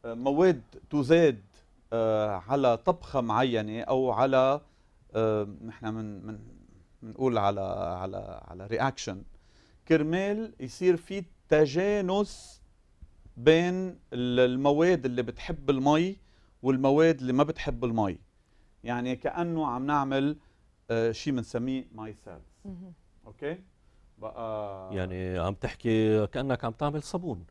مواد تزاد آه، على طبخه معينه او على آه، نحن من من بنقول على على على رياكشن كرمال يصير في تجانس بين المواد اللي بتحب المي والمواد اللي ما بتحب المي يعني كانه عم نعمل آه، شيء بنسميه ماي سيلز اوكي بقى
يعني عم تحكي كانك عم تعمل صابون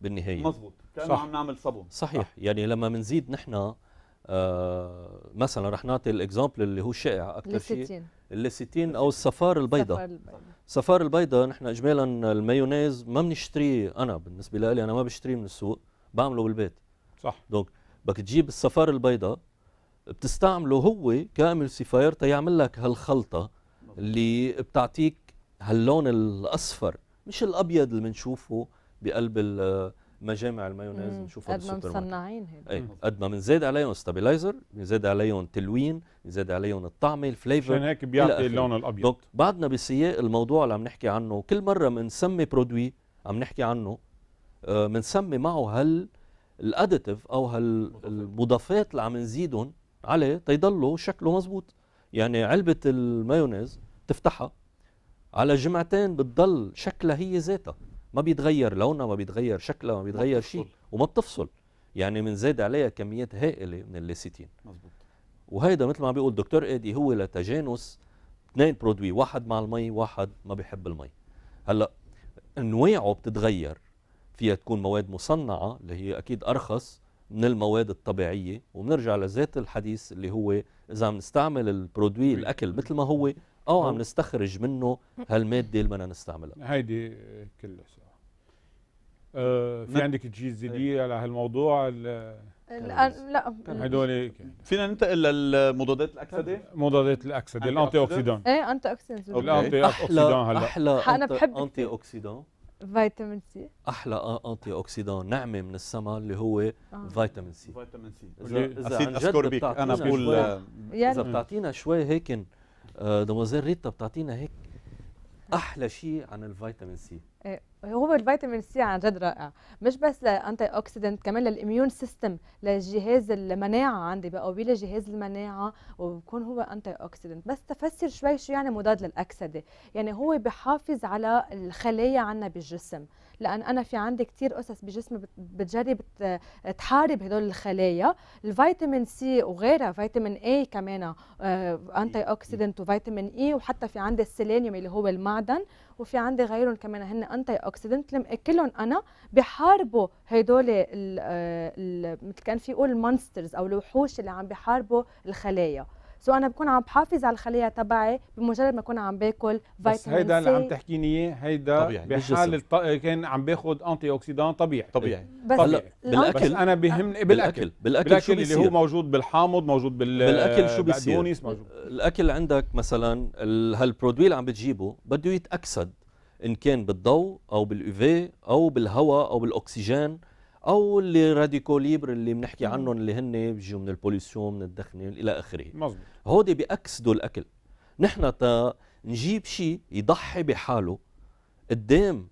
بالنهايه مزبوط كانه عم نعمل صابون صحيح آه. يعني لما بنزيد نحن آه مثلا رح نعطي الاكزامبل اللي هو شائع اكثر شيء الليسيتين او الصفار البيضاء الصفار البيضاء نحن اجمالا المايونيز ما بنشتريه انا بالنسبه لي انا ما بشتريه من السوق بعمله بالبيت صح دونك بدك تجيب الصفار البيضاء بتستعمله هو كامل سيفاير تيعمل لك هالخلطه اللي بتعطيك هاللون الاصفر مش الابيض اللي بنشوفه بقلب مجامع المايونيز بنشوفها بالسوبر ماركت قد ما
مصنعين ايه
قد ما بنزاد عليهم ستابلايزر بنزاد عليهم تلوين بنزاد عليهم الطعمه الفليفر عشان هيك بيعطي اللون الابيض دونك بعدنا بسياق الموضوع اللي عم نحكي عنه كل مره بنسمي برودوي عم نحكي عنه بنسمي آه، معه هال الاديتيف او هالمضافات اللي عم نزيدهم عليه تيضلوا شكله مزبوط يعني علبه المايونيز تفتحها على جمعتين بتضل شكلها هي ذاتها ما بيتغير لونها ما بيتغير شكلها ما بيتغير شيء وما بتفصل يعني زاد عليها كميات هائله من الليسيتين مظبوط وهيدا مثل ما بيقول دكتور ايدي هو لتجانس اثنين برودوي واحد مع المي واحد ما بيحب المي هلا انواعه بتتغير فيها تكون مواد مصنعه اللي هي اكيد ارخص من المواد الطبيعيه وبنرجع لذات الحديث اللي هو اذا عم نستعمل البرودوي الاكل مثل ما هو آه، او عم نستخرج منه هالماده اللي بدنا نستعملها
هيدي كلها آه، في عندك الجي جديد إيه. على هالموضوع الان
آه، لا هدول
إيه؟ فينا ننتقل للمضادات الاكسده مضادات الاكسده الانتي اوكسيدان
ايه انتي اوكسيدان
الانتي اوكسيدان هلا احلى انا بحب انتي اوكسيدان
فيتامين سي
احلى انتي اوكسيدان نعمه من السما اللي هو آه. فيتامين سي فيتامين سي اذا اسيد اسكوربيك انا بقول اذا بتعطينا شوي هيك دموزيل ريتا بتعطينا هيك احلى شيء عن الفيتامين سي
هو الفيتامين سي عن جد رائع مش بس لانتي اوكسيدنت كمان للاميون سيستم للجهاز المناعه عندي بقوي لي جهاز المناعه وبكون هو انتي اوكسيدنت بس تفسر شوي شو يعني مضاد للاكسده يعني هو بحافظ على الخلايا عنا بالجسم لان انا في عندي كثير اسس بجسمي بتجرب تحارب هدول الخلايا الفيتامين سي وغيرها فيتامين اي كمان انتي آه، اوكسيدنت وفيتامين اي e، وحتى في عندي السيلينيوم اللي هو المعدن وفي عندي غيرهم كمان هن انتي اوكسيدنت لما اكلهم انا بحاربوا هدول آه، مثل كان في يقول المونسترز او الوحوش اللي عم بحاربوا الخلايا سو انا بكون عم بحافظ على الخليه تبعي بمجرد ما اكون عم باكل فيتامين بس هيدا اللي عم
تحكيني اياه هيدا بحال الط... كان عم باخذ انتي اوكسيدان طبيعي طبيعي بس هلا بالاكل بس انا بيهمني بالاكل بالاكل, بالأكل اللي هو
موجود بالحامض موجود بال بالاكل شو بيصير موجود. الاكل عندك مثلا هالبرودوي اللي عم بتجيبه بده يتاكسد ان كان بالضوء او بالاوفي او بالهواء او بالاكسجين او اللي ليبر اللي بنحكي عنهم اللي هن بيجوا من البوليسيون من الدخنه الى اخره مظبوط هودي بيأكسدوا الاكل نحن تا نجيب شيء يضحي بحاله قدام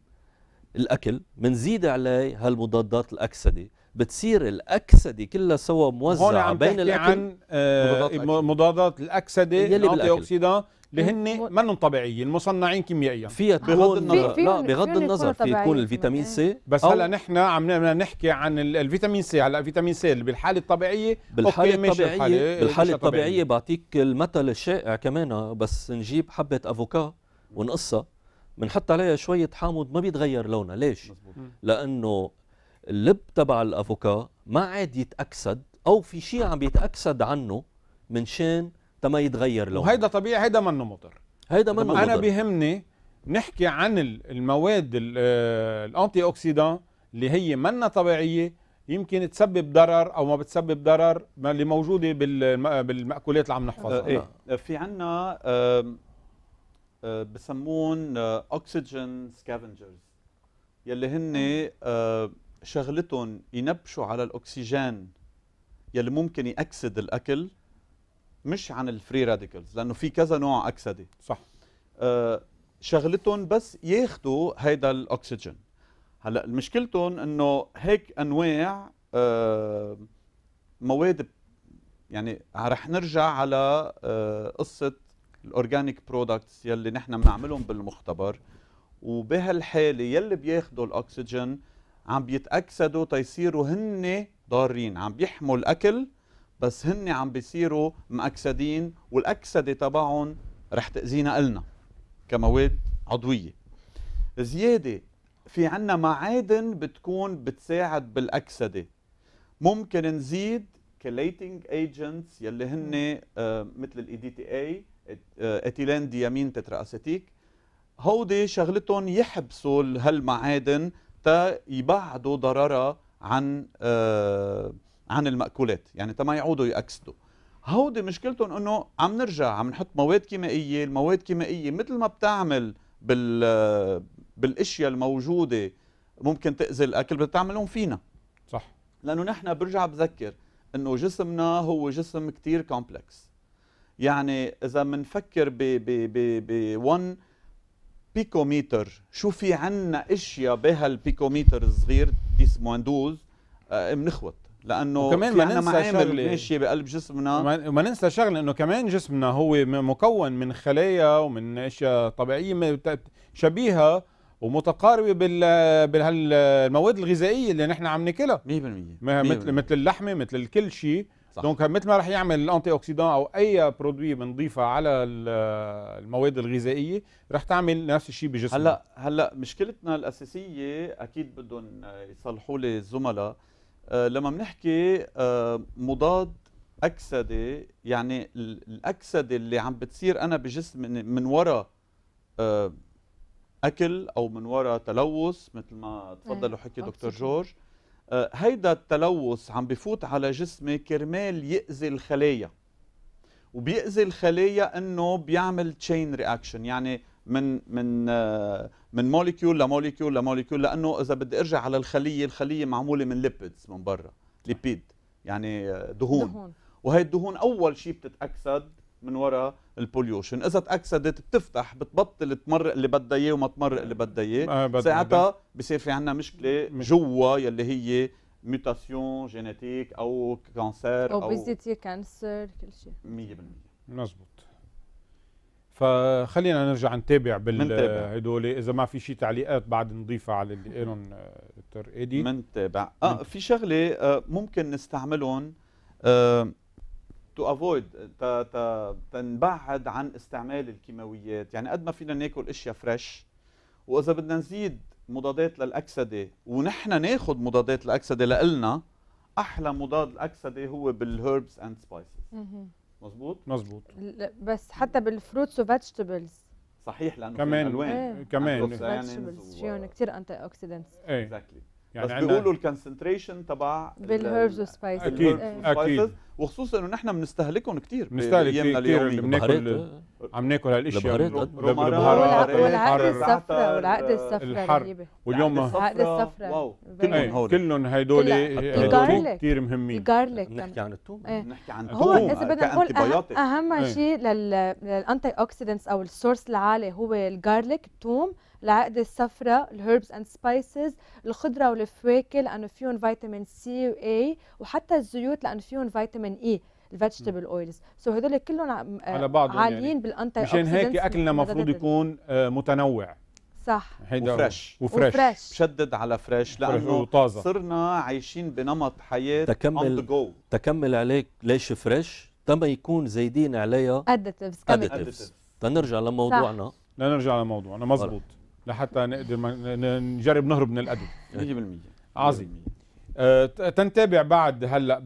الاكل بنزيد عليه هالمضادات الاكسده بتصير الاكسده كلها سوا موزعه بين الاكل عن آه مضادات الاكسده يلي بالاكل اللي
هن منهم طبيعيين مصنعين كيميائيا في بغض النظر لا بغض النظر في يكون الفيتامين سي إيه. بس هلا نحن عم نحكي عن الفيتامين سي هلا فيتامين سي بالحاله الطبيعيه
بالحاله الطبيعيه بالحاله, الطبيعيه بعطيك المثل الشائع كمان بس نجيب حبه افوكا ونقصها بنحط عليها شويه حامض ما بيتغير لونها ليش لانه اللب تبع الافوكا ما عاد يتاكسد او في شيء عم يتاكسد عنه من شان تما يتغير لونه وهيدا طبيعي هيدا منه مضر
هيدا منه مضر انا بيهمني نحكي عن المواد آه، الانتي اوكسيدان اللي هي منا طبيعيه يمكن تسبب ضرر او ما بتسبب ضرر اللي موجوده بالمأكولات اللي عم نحفظها آه، إيه.
آه، في عنا بسمون اوكسجين سكافنجرز يلي هن شغلتهم ينبشوا على الاكسجين يلي ممكن يأكسد الاكل مش عن الفري راديكلز لانه في كذا نوع اكسده صح آه شغلتهم بس ياخذوا هيدا الاكسجين هلا مشكلتهم انه هيك انواع آه مواد يعني رح نرجع على آه قصه الاورجانيك برودكتس يلي نحن بنعملهم بالمختبر وبهالحاله يلي بياخذوا الاكسجين عم بيتاكسدوا تيصيروا هن ضارين عم بيحموا الاكل بس هن عم بيصيروا مأكسدين والأكسدة تبعهم رح تأذينا إلنا كمواد عضوية زيادة في عنا معادن بتكون بتساعد بالأكسدة ممكن نزيد كليتنج ايجنتس يلي هن آه، مثل الاي دي تي اي اتيلين ديامين تتراسيتيك هودي شغلتهم يحبسوا هالمعادن تا يبعدوا ضررها عن آه عن المأكولات يعني تما يعودوا يأكسدوا هودي مشكلتهم انه عم نرجع عم نحط مواد كيميائيه، المواد الكيميائيه مثل ما بتعمل بال بالاشياء الموجوده ممكن تاذي الاكل بتعملهم فينا صح لانه نحن برجع بذكر انه جسمنا هو جسم كتير كومبلكس يعني اذا بنفكر ب ب ب ب 1 بيكوميتر شو في عنا اشياء بهالبيكوميتر الصغير دوز بنخوت لانه كمان ما ننسى شغله ماشيه بقلب جسمنا
وما ننسى شغله انه كمان جسمنا هو مكون من خلايا ومن اشياء طبيعيه شبيهه ومتقاربه بال بالمواد الغذائيه اللي نحن عم ناكلها 100% مثل مثل اللحمه مثل الكل شيء دونك مثل ما رح يعمل الانتي اوكسيدان او اي برودوي بنضيفها على المواد الغذائيه رح تعمل نفس الشيء بجسمنا هلا هلا
مشكلتنا الاساسيه اكيد بدهم يصلحوا لي الزملاء آه، لما بنحكي آه، مضاد اكسده يعني الاكسده اللي عم بتصير انا بجسم من وراء آه، اكل او من وراء تلوث مثل ما تفضل إيه، وحكي دكتور جورج هيدا التلوث عم بفوت على جسمي كرمال يأذي الخلايا وبيأذي الخلايا انه بيعمل تشين رياكشن يعني من من آه، من موليكيول لموليكيول لموليكيول لانه اذا بدي ارجع على الخليه الخليه معموله من ليبيدز من برا ليبيد يعني آه، دهون, دهون. وهي الدهون اول شيء بتتاكسد من وراء البوليوشن اذا تاكسدت بتفتح بتبطل تمرق اللي بدها اياه وما تمرق اللي بدها اياه ساعتها بصير في عندنا مشكله جوا يلي هي ميوتاسيون جينيتيك او كانسر او, أو
بيزيتي كانسر كل شيء
100% مزبوط
فخلينا نرجع نتابع بال اذا ما في شيء تعليقات بعد نضيفها على اللي قالهم
آه، دكتور ايدي منتابع اه في شغله آه، ممكن نستعملهم آه، تو افويد تنبعد عن استعمال الكيماويات يعني قد ما فينا ناكل اشياء فريش واذا بدنا نزيد مضادات للاكسده ونحن ناخذ مضادات الاكسده لنا احلى مضاد الاكسده هو بالهيربس اند سبايسز مظبوط مظبوط
بس حتى بالفروتس وفيجيتابلز
صحيح لانه كمان الوان إيه. كمان فيجيتابلز
فيهم كثير انتي اوكسيدنتس
اكزاكتلي يعني بس بيقولوا الكونسنتريشن تبع بالهيربز والسبايسز اكيد اكيد وخصوصا انه نحن بنستهلكهم كثير بنستهلك كثير اللي بناكل آه. عم ناكل هالاشياء
البهارات والعقد الصفراء والعقد الصفراء الحر واليوم العقد
الصفراء واو
كلهم هول
كلهم هدول كثير مهمين الجارليك نحكي عن الثوم
إيه. نحكي
عن الثوم هو اذا بدنا نقول اهم إيه. شيء
للانتي اوكسيدنتس او السورس العالي هو الجارليك الثوم العقدة الصفراء الهربز اند سبايسز الخضرة والفواكه لأنه فيهم فيتامين سي واي وحتى الزيوت لأنه فيهم فيتامين اي الفيجيتابل اويلز سو هدول كلهم آه، على بعضهم يعني. عاليين يعني. بالانتي مشان هيك اكلنا المفروض
يكون آه، متنوع صح وفريش وفريش, وفريش. بشدد على
فريش
لانه وطازة. صرنا عايشين بنمط حياه تكمل
تكمل عليك ليش فريش تما يكون زايدين عليها
اديتيفز اديتيفز
تنرجع
لموضوعنا لنرجع لموضوعنا مزبوط لحتى نقدر نجرب نهرب من الأدب 100% عظيم أه تنتابع بعد هلا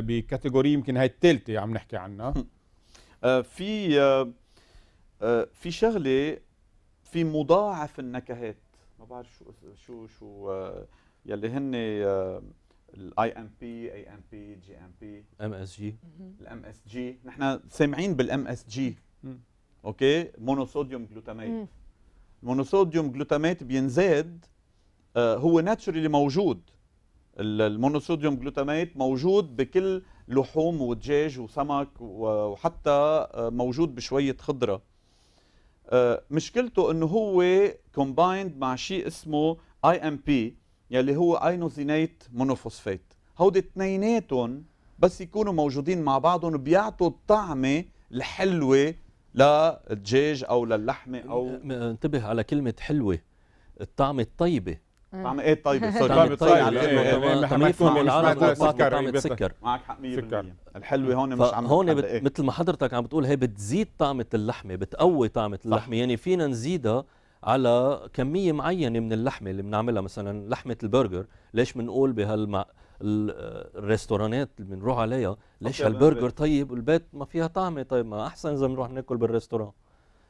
بكاتيجوري
يمكن هاي الثالثه عم نحكي عنها آه، في آه، آه، في شغله في مضاعف النكهات ما بعرف شو شو شو يلي هن الاي ام بي اي ام بي جي ام بي ام اس جي الام اس جي نحن سامعين بالام اس جي اوكي مونوسوديوم جلوتاميت المونوسوديوم جلوتامات بينزاد آه، هو ناتشورالي موجود المونوسوديوم جلوتامات موجود بكل لحوم ودجاج وسمك وحتى آه، موجود بشوية خضرة آه، مشكلته انه هو كومبايند مع شيء اسمه اي ام بي يلي هو اينوزينيت مونوفوسفات هودي اثنيناتهم بس يكونوا موجودين مع بعضهم بيعطوا الطعمه الحلوه للدجاج او
للحمه او انتبه على كلمه حلوه الطعمه الطيبه آه. طعمه ايه طيبه سوري طعمه طيبه إيه؟ ما يكون العالم طعمه سكر
معك حق 100%
الحلوه هون مش عم هون بت... إيه؟ مثل ما حضرتك عم بتقول هي بتزيد طعمه اللحمه بتقوي طعمه اللحمه يعني فينا نزيدها على كميه معينه من اللحمه اللي بنعملها مثلا لحمه البرجر ليش بنقول بهال الريستورانات اللي بنروح عليها ليش هالبرجر طيب والبيت ما فيها طعمه طيب ما احسن اذا بنروح ناكل بالريستوران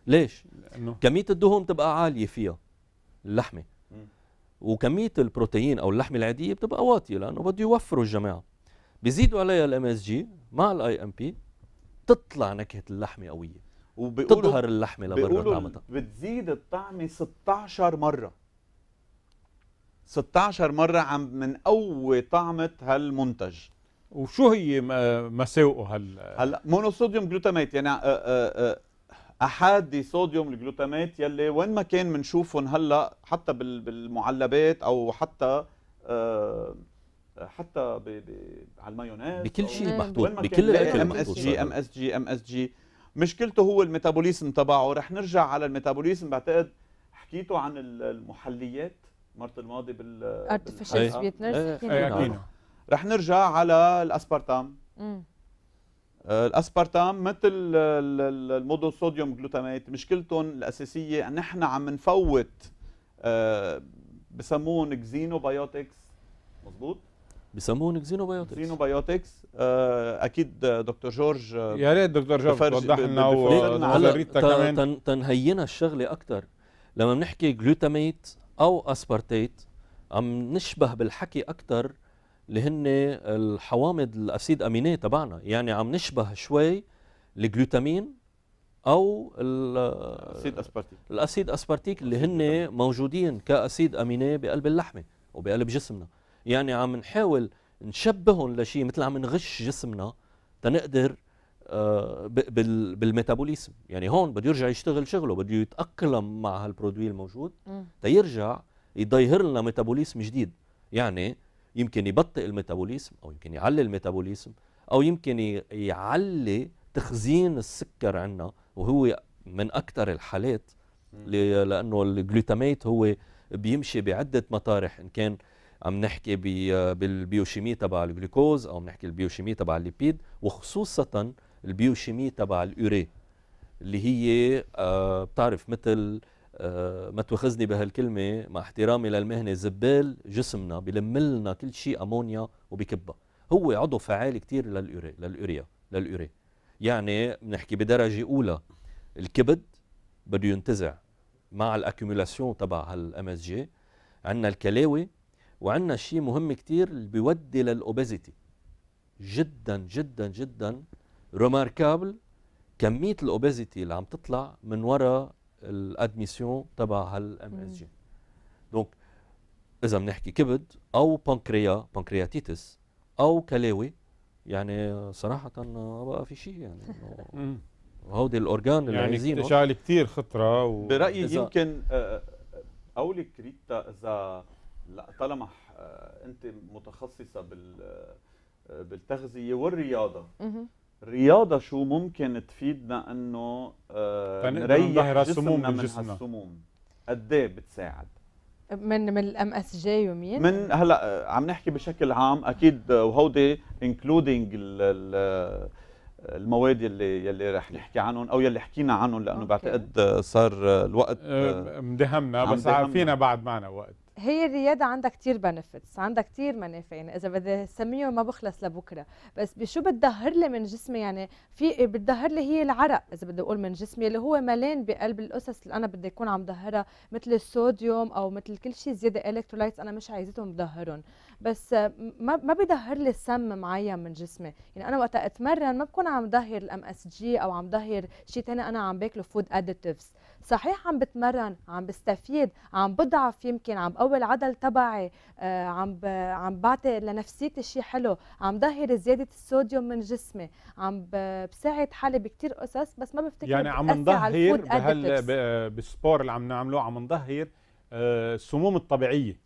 ليش لأنه كميه الدهون بتبقى عاليه فيها اللحمه وكميه البروتين او اللحمه العاديه بتبقى واطيه لانه بده يوفروا الجماعه بيزيدوا عليها الام اس جي مع الاي ام بي تطلع نكهه اللحمه قويه وبيقولوا تظهر اللحمه لبرا طعمتها
بتزيد الطعمه 16 مره 16 مره عم من قوي طعمه هالمنتج وشو هي مساوئه هال هلا مونوصوديوم جلوتاميت يعني احادي صوديوم الجلوتاميت يلي وين ما كان بنشوفهم هلا حتى بالمعلبات او حتى حتى ب... ب... على المايونيز بكل شيء محطوط بكل الاكل ام اس جي ام اس جي ام اس جي مشكلته هو الميتابوليزم تبعه رح نرجع على الميتابوليزم بعتقد حكيته عن المحليات مرت الماضي بال ارتفيشال إيه، إيه، إيه، نعم. رح نرجع على الاسبرتام آه، الاسبرتام مثل المودو صوديوم جلوتاميت مشكلتهم الاساسيه نحن عم نفوت بسمون كزينو بايوتكس مزبوط
بسمون كزينوبايوتكس
كزينوبايوتكس اكيد دكتور جورج آه، يا ريت دكتور جورج وضح لنا ونظريتك كمان
تنهينا الشغله اكثر لما بنحكي جلوتاميت او اسبرتيت عم نشبه بالحكي اكثر اللي هن الحوامض الاسيد امينيه تبعنا يعني عم نشبه شوي الجلوتامين او الاسيد اسبرتيك الاسيد اسبرتيك اللي هن موجودين كاسيد امينيه بقلب اللحمه وبقلب جسمنا يعني عم نحاول نشبههم لشيء مثل عم نغش جسمنا تنقدر آه، بالميتابوليزم يعني هون بده يرجع يشتغل شغله بده يتاقلم مع هالبرودوي الموجود تيرجع يظهر لنا ميتابوليزم جديد يعني يمكن يبطئ الميتابوليزم او يمكن يعلي الميتابوليزم او يمكن يعلي تخزين السكر عندنا وهو من اكثر الحالات لانه الجلوتاميت هو بيمشي بعده مطارح ان كان عم نحكي بالبيوشيمي تبع الجلوكوز او بنحكي البيوشيمي تبع الليبيد وخصوصا البيوشيمي تبع الأوري اللي هي آه، بتعرف مثل آه، ما تواخذني بهالكلمة مع احترامي للمهنة زبال جسمنا بلم لنا كل شيء أمونيا وبكبها هو عضو فعال كثير للأوري للأوريا للأوري يعني بنحكي بدرجة أولى الكبد بده ينتزع مع الاكيومولاسيون تبع هالام اس جي عندنا الكلاوي وعندنا شيء مهم كثير اللي بيودي للاوبيزيتي جدا جدا جدا ريماركابل كميه الاوبيزيتي اللي عم تطلع من وراء الادميسيون تبع هالام اس جي دونك اذا بنحكي كبد او بانكريا بانكرياتيتس او كلاوي يعني صراحه ما بقى في شيء يعني هودي الاورجان اللي يعني عايزينه شغله كثير خطره و... برايي
يمكن آه، آه، قولك ريتا اذا لا طالما آه، انت متخصصه بال بالتغذيه والرياضه رياضة شو ممكن تفيدنا انه آه نريح جسمنا من هالسموم قد ايه بتساعد
من من الام اس جي ومين؟ من
هلا آه، عم نحكي بشكل عام اكيد آه، وهودي انكلودينج آه، المواد يلي يلي رح نحكي عنهم او يلي حكينا عنهم لانه بعتقد صار الوقت مدهمنا بس فينا بعد معنا وقت
هي الرياضة عندها كتير بنفيتس عندها كتير منافع يعني إذا بدي أسميهم ما بخلص لبكرة بس بشو بتدهر لي من جسمي يعني في بتدهر لي هي العرق إذا بدي أقول من جسمي اللي هو ملان بقلب الأسس اللي أنا بدي أكون عم دهرها مثل الصوديوم أو مثل كل شيء زيادة إلكترولايتس أنا مش عايزتهم بدهرهم بس ما ما بدهر لي سم معين من جسمي يعني أنا وقت أتمرن ما بكون عم دهر الام اس جي أو عم دهر شيء ثاني أنا عم باكله فود اديتيفز صحيح عم بتمرن عم بستفيد عم بضعف يمكن عم بقوي العضل تبعي آه، عم عم بعطي لنفسيتي شيء حلو عم ضهر زياده الصوديوم من جسمي عم بساعد حالي بكثير قصص بس ما بفتكر يعني عم نظهر بهال
بالسبور اللي عم نعمله عم نظهر آه، السموم الطبيعيه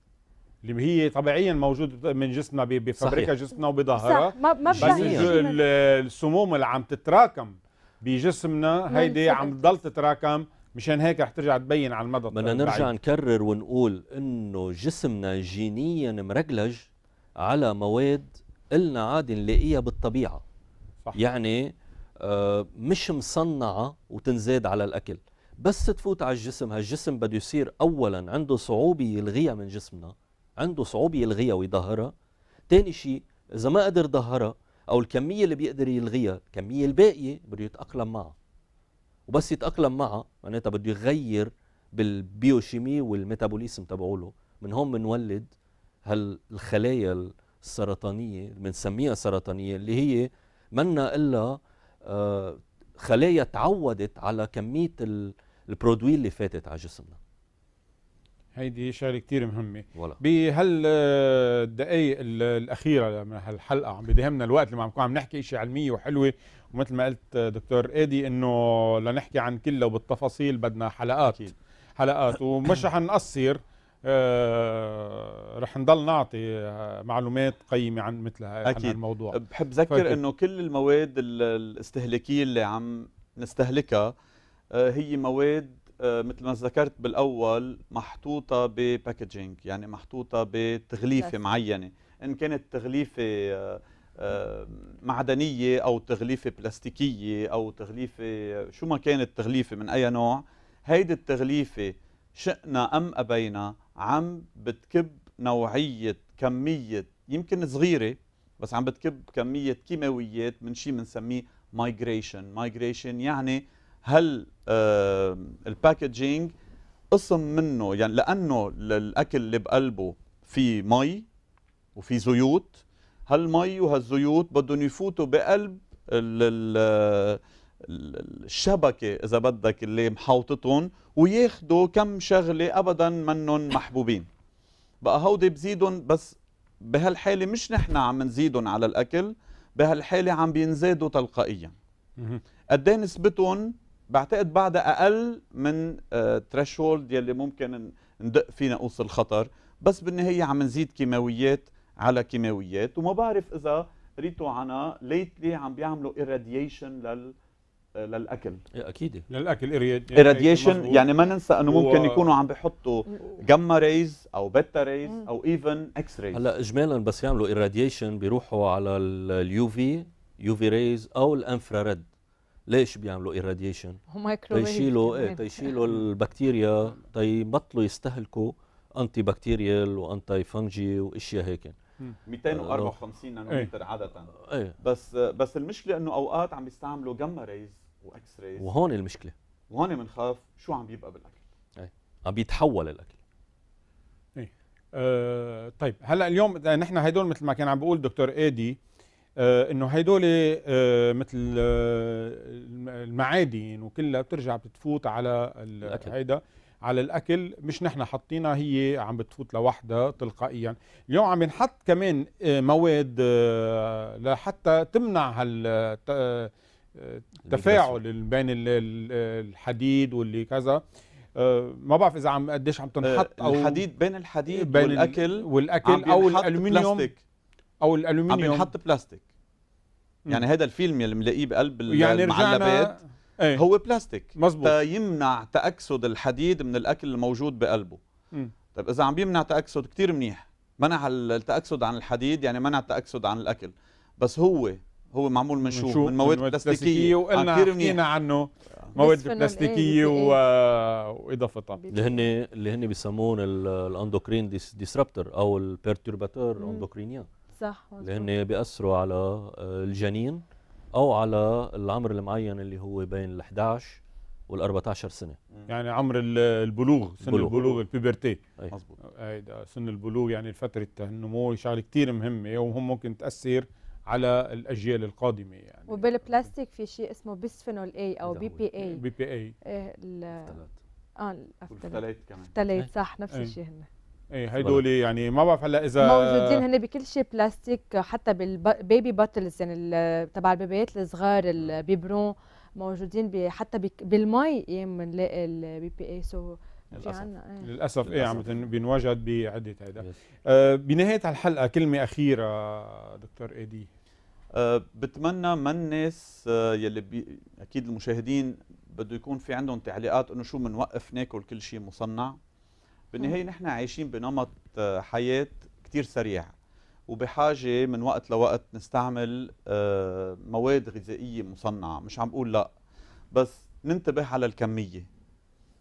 اللي هي طبيعيا موجودة من جسمنا بفبركة جسمنا وبظهرها بس السموم اللي عم تتراكم بجسمنا هيدي عم تضل تتراكم مشان هيك رح ترجع تبين على المدى بدنا نرجع
نكرر ونقول انه جسمنا جينيا مرقلج على مواد قلنا عادي نلاقيها بالطبيعه صح. يعني آه مش مصنعه وتنزاد على الاكل بس تفوت على الجسم هالجسم بده يصير اولا عنده صعوبه يلغيها من جسمنا عنده صعوبه يلغيها ويظهرها ثاني شيء اذا ما قدر ظهرها او الكميه اللي بيقدر يلغيها الكميه الباقيه بده يتاقلم معها وبس يتاقلم معها معناتها بده يغير بالبيوشيمي والميتابوليزم تبعوله من هون بنولد هالخلايا السرطانيه اللي بنسميها سرطانيه اللي هي منا الا آه، خلايا تعودت على كميه البرودوي اللي فاتت على جسمنا
هيدي شغله كثير مهمه بهالدقائق آه، الاخيره من هالحلقه عم بدهمنا الوقت اللي عم نحكي شيء علميه وحلوه ومثل ما قلت دكتور ايدي انه لنحكي عن كله وبالتفاصيل بدنا حلقات أكيد. حلقات ومش رح نقصر آه، رح نضل نعطي آه، معلومات قيمه عن مثل هذا الموضوع بحب ذكر انه
كل المواد الاستهلاكيه اللي عم نستهلكها آه، هي مواد مثل ما ذكرت بالاول محطوطه بباكجينج يعني محطوطه بتغليفه معينه ان كانت تغليفه معدنيه او تغليفه بلاستيكيه او تغليفه شو ما كانت تغليفه من اي نوع هيدي التغليفه شئنا ام ابينا عم بتكب نوعيه كميه يمكن صغيره بس عم بتكب كميه كيماويات من شيء بنسميه مايجريشن مايجريشن يعني هل آه الباكجينج قسم منه يعني لانه الاكل اللي بقلبه في مي وفي زيوت هالمي وهالزيوت بدهم يفوتوا بقلب الشبكة إذا بدك اللي محوطتهم وياخدوا كم شغلة أبدا منهم محبوبين بقى هودي بزيدهم بس بهالحالة مش نحن عم نزيدهم على الأكل بهالحالة عم بينزادوا تلقائيا قد إيه نسبتهم بعتقد بعد أقل من تريشولد آه، يلي ممكن ندق فيه نقوص الخطر بس بالنهاية عم نزيد كيماويات على كيماويات وما بعرف اذا ريتو عنا ليتلي عم بيعملوا ايراديشن لل للاكل إيه، اكيد
للاكل ايراديشن يعني, يعني ما ننسى انه ممكن يكونوا
عم بيحطوا جاما ريز او بيتا ريز او ايفن اكس ريز هلا
اجمالا بس يعملوا ايراديشن بيروحوا على اليو في يو في ريز او الانفراريد ليش بيعملوا ايراديشن؟ تيشيلوا ايه تيشيلوا البكتيريا تيبطلوا طيب، يستهلكوا انتي بكتيريال وانتي فنجي واشياء هيك 254 نانومتر إيه. عاده ايه.
بس بس المشكله انه اوقات عم بيستعملوا جاما ريز واكس ريز وهون المشكله وهون بنخاف شو عم
بيبقى بالاكل ايه عم بيتحول الاكل
ايه أه طيب هلا اليوم آه، نحن هدول مثل ما كان عم بقول دكتور ايدي آه انه هيدول آه مثل آه المعادن وكلها بترجع بتفوت على هيدا على الاكل مش نحن حاطينها هي عم بتفوت لوحدها تلقائيا اليوم عم ينحط كمان آه، مواد آه، لحتى تمنع هال آه، تفاعل بين الحديد واللي كذا ما بعرف اذا عم قديش عم تنحط او الحديد
بين الحديد بين والاكل والاكل او الالومنيوم
او الالومنيوم عم ينحط
بلاستيك يعني هذا الفيلم اللي بنلاقيه بقلب يعني المعلبات رجعنا أي. هو بلاستيك مزبوط. يمنع تاكسد الحديد من الاكل الموجود بقلبه م. طيب اذا عم بيمنع تاكسد كثير منيح منع التاكسد عن الحديد يعني منع التاكسد عن الاكل بس هو هو معمول من شو من مواد بلاستيكيه آه، وقلنا حكينا عنه مواد بلاستيكيه إيه، إيه. و...
واضافتها اللي هن اللي هن بيسمون الاندوكرين ديسربتر او البيرتورباتور اندوكرينيا صح اللي هن بياثروا على آه، الجنين او على العمر المعين اللي هو بين ال11 وال14 سنه يعني
عمر البلوغ سن بلوغ. البلوغ البيبرتي مظبوط هيدا سن البلوغ يعني فتره النمو شغله كثير مهمه إيه، وهم ممكن تاثر على الاجيال القادمه يعني
وبالبلاستيك في شيء اسمه بيسفينول اي او بي بي اي بي بي اي ايه, إيه، اه الافلات كمان الافلات إيه. صح نفس الشيء هن
ايه هدول يعني ما بعرف هلا اذا
موجودين هن بكل شيء بلاستيك حتى بالبيبي باتلز يعني تبع البيبيات الصغار البيبرون نعم. موجودين حتى بالمي بنلاقي إيه، البي بي اي سو للاسف ايه.
للاسف ايه عم بينوجد بعده هيدا آه بنهايه الحلقه كلمه اخيره دكتور
ايدي أه بتمنى من الناس أه يلي بي اكيد المشاهدين بده يكون في عندهم تعليقات انه شو بنوقف ناكل كل شيء مصنع بالنهايه نحن عايشين بنمط آه، حياه كثير سريع وبحاجه من وقت لوقت نستعمل آه، مواد غذائيه مصنعه مش عم بقول لا بس ننتبه على الكميه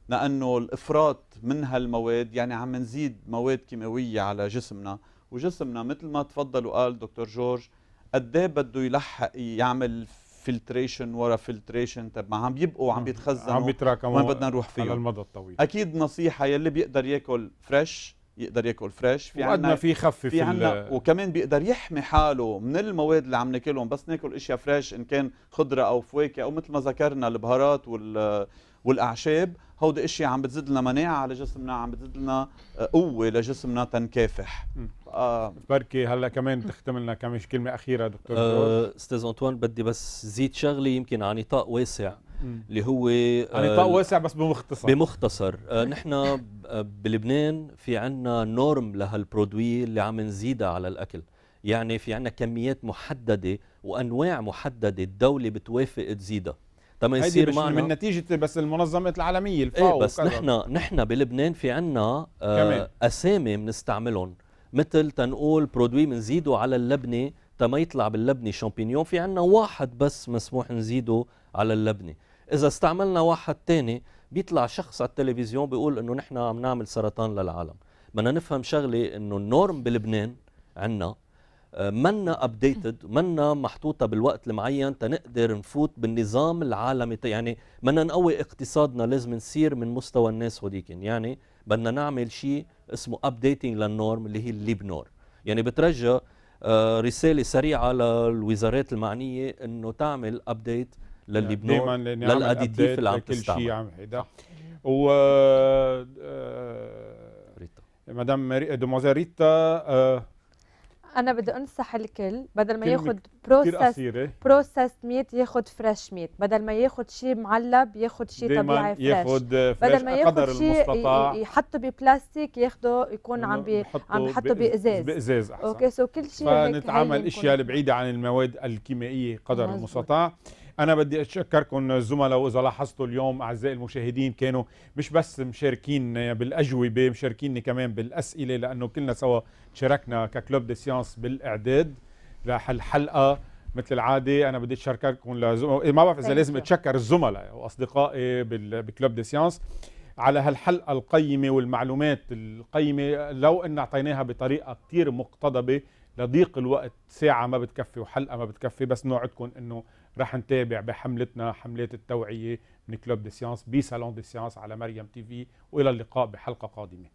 لانه الافراط من هالمواد يعني عم نزيد مواد كيماويه على جسمنا وجسمنا مثل ما تفضل وقال دكتور جورج قد إيه بده يلحق يعمل فلتريشن ورا فلتريشن طب ما عم بيبقوا وعم بيتخزنوا عم بيتراكموا نعم. وين بدنا نروح فيه على المدى الطويل اكيد نصيحه يلي بيقدر ياكل فريش يقدر ياكل فريش في عندنا في خفف في عندنا وكمان بيقدر يحمي حاله من المواد اللي عم ناكلهم بس ناكل اشياء فريش ان كان خضره او فواكه او مثل ما ذكرنا البهارات وال والاعشاب هودي اشياء عم بتزيد لنا مناعه على جسمنا عم بتزيد لنا آه، قوه لجسمنا تنكافح م.
آه بركي هلا كمان تختم لنا كم كلمه اخيره دكتور آه
استاذ انطوان بدي بس زيد شغله يمكن عن نطاق واسع اللي هو عن نطاق آه واسع بس بمختصر بمختصر آه نحن بلبنان في عنا نورم لهالبرودوي اللي عم نزيدها على الاكل يعني في عنا كميات محدده وانواع محدده الدوله بتوافق تزيدها تما يصير معنا من نتيجه
بس المنظمات العالميه الفاو ايه بس نحن
نحن بلبنان في عنا آه اسامي بنستعملهم مثل تنقول برودوي بنزيده على اللبنه تما يطلع باللبنه شامبينيون في عنا واحد بس مسموح نزيده على اللبنه اذا استعملنا واحد تاني بيطلع شخص على التلفزيون بيقول انه نحن عم نعمل سرطان للعالم بدنا نفهم شغله انه النورم بلبنان عنا منا ابديتد منا محطوطه بالوقت المعين تنقدر نفوت بالنظام العالمي يعني بدنا نقوي اقتصادنا لازم نصير من مستوى الناس هوديكن يعني بدنا نعمل شيء اسمه ابديتنج للنورم اللي هي الليبنور يعني بترجى آه، رساله سريعه للوزارات المعنيه انه تعمل يعني ابديت للليبنور للاديتيف اللي عم تستعمل شيء عم هيدا و
آه مدام دوموزيل ريتا آه
انا بدي انصح الكل بدل ما ياخذ بروسس بروسس ميت ياخذ فريش ميت بدل ما ياخذ شيء معلب ياخذ شيء طبيعي فريش ياخد فريش بدل ما ياخذ شيء يحطه ببلاستيك ياخده يكون عم بي عم يحطه بازاز بازاز احسن اوكي سو كل شيء فنتعامل اشياء بعيده
عن المواد الكيميائيه قدر المستطاع انا بدي اتشكركم الزملاء واذا لاحظتوا اليوم اعزائي المشاهدين كانوا مش بس مشاركين بالاجوبه مشاركيني كمان بالاسئله لانه كلنا سوا شاركنا ككلوب دي سيانس بالاعداد لهالحلقه مثل العاده انا بدي اتشكركم لزم... إيه، ما بعرف اذا لازم اتشكر الزملاء واصدقائي بال... بكلوب دي سيانس على هالحلقه القيمه والمعلومات القيمه لو ان اعطيناها بطريقه كثير مقتضبه لضيق الوقت ساعه ما بتكفي وحلقه ما بتكفي بس نوعدكم انه رح نتابع بحملتنا حملات التوعية من كلوب دي سيانس بسالون دي سيانس على مريم تي في وإلى اللقاء بحلقة قادمة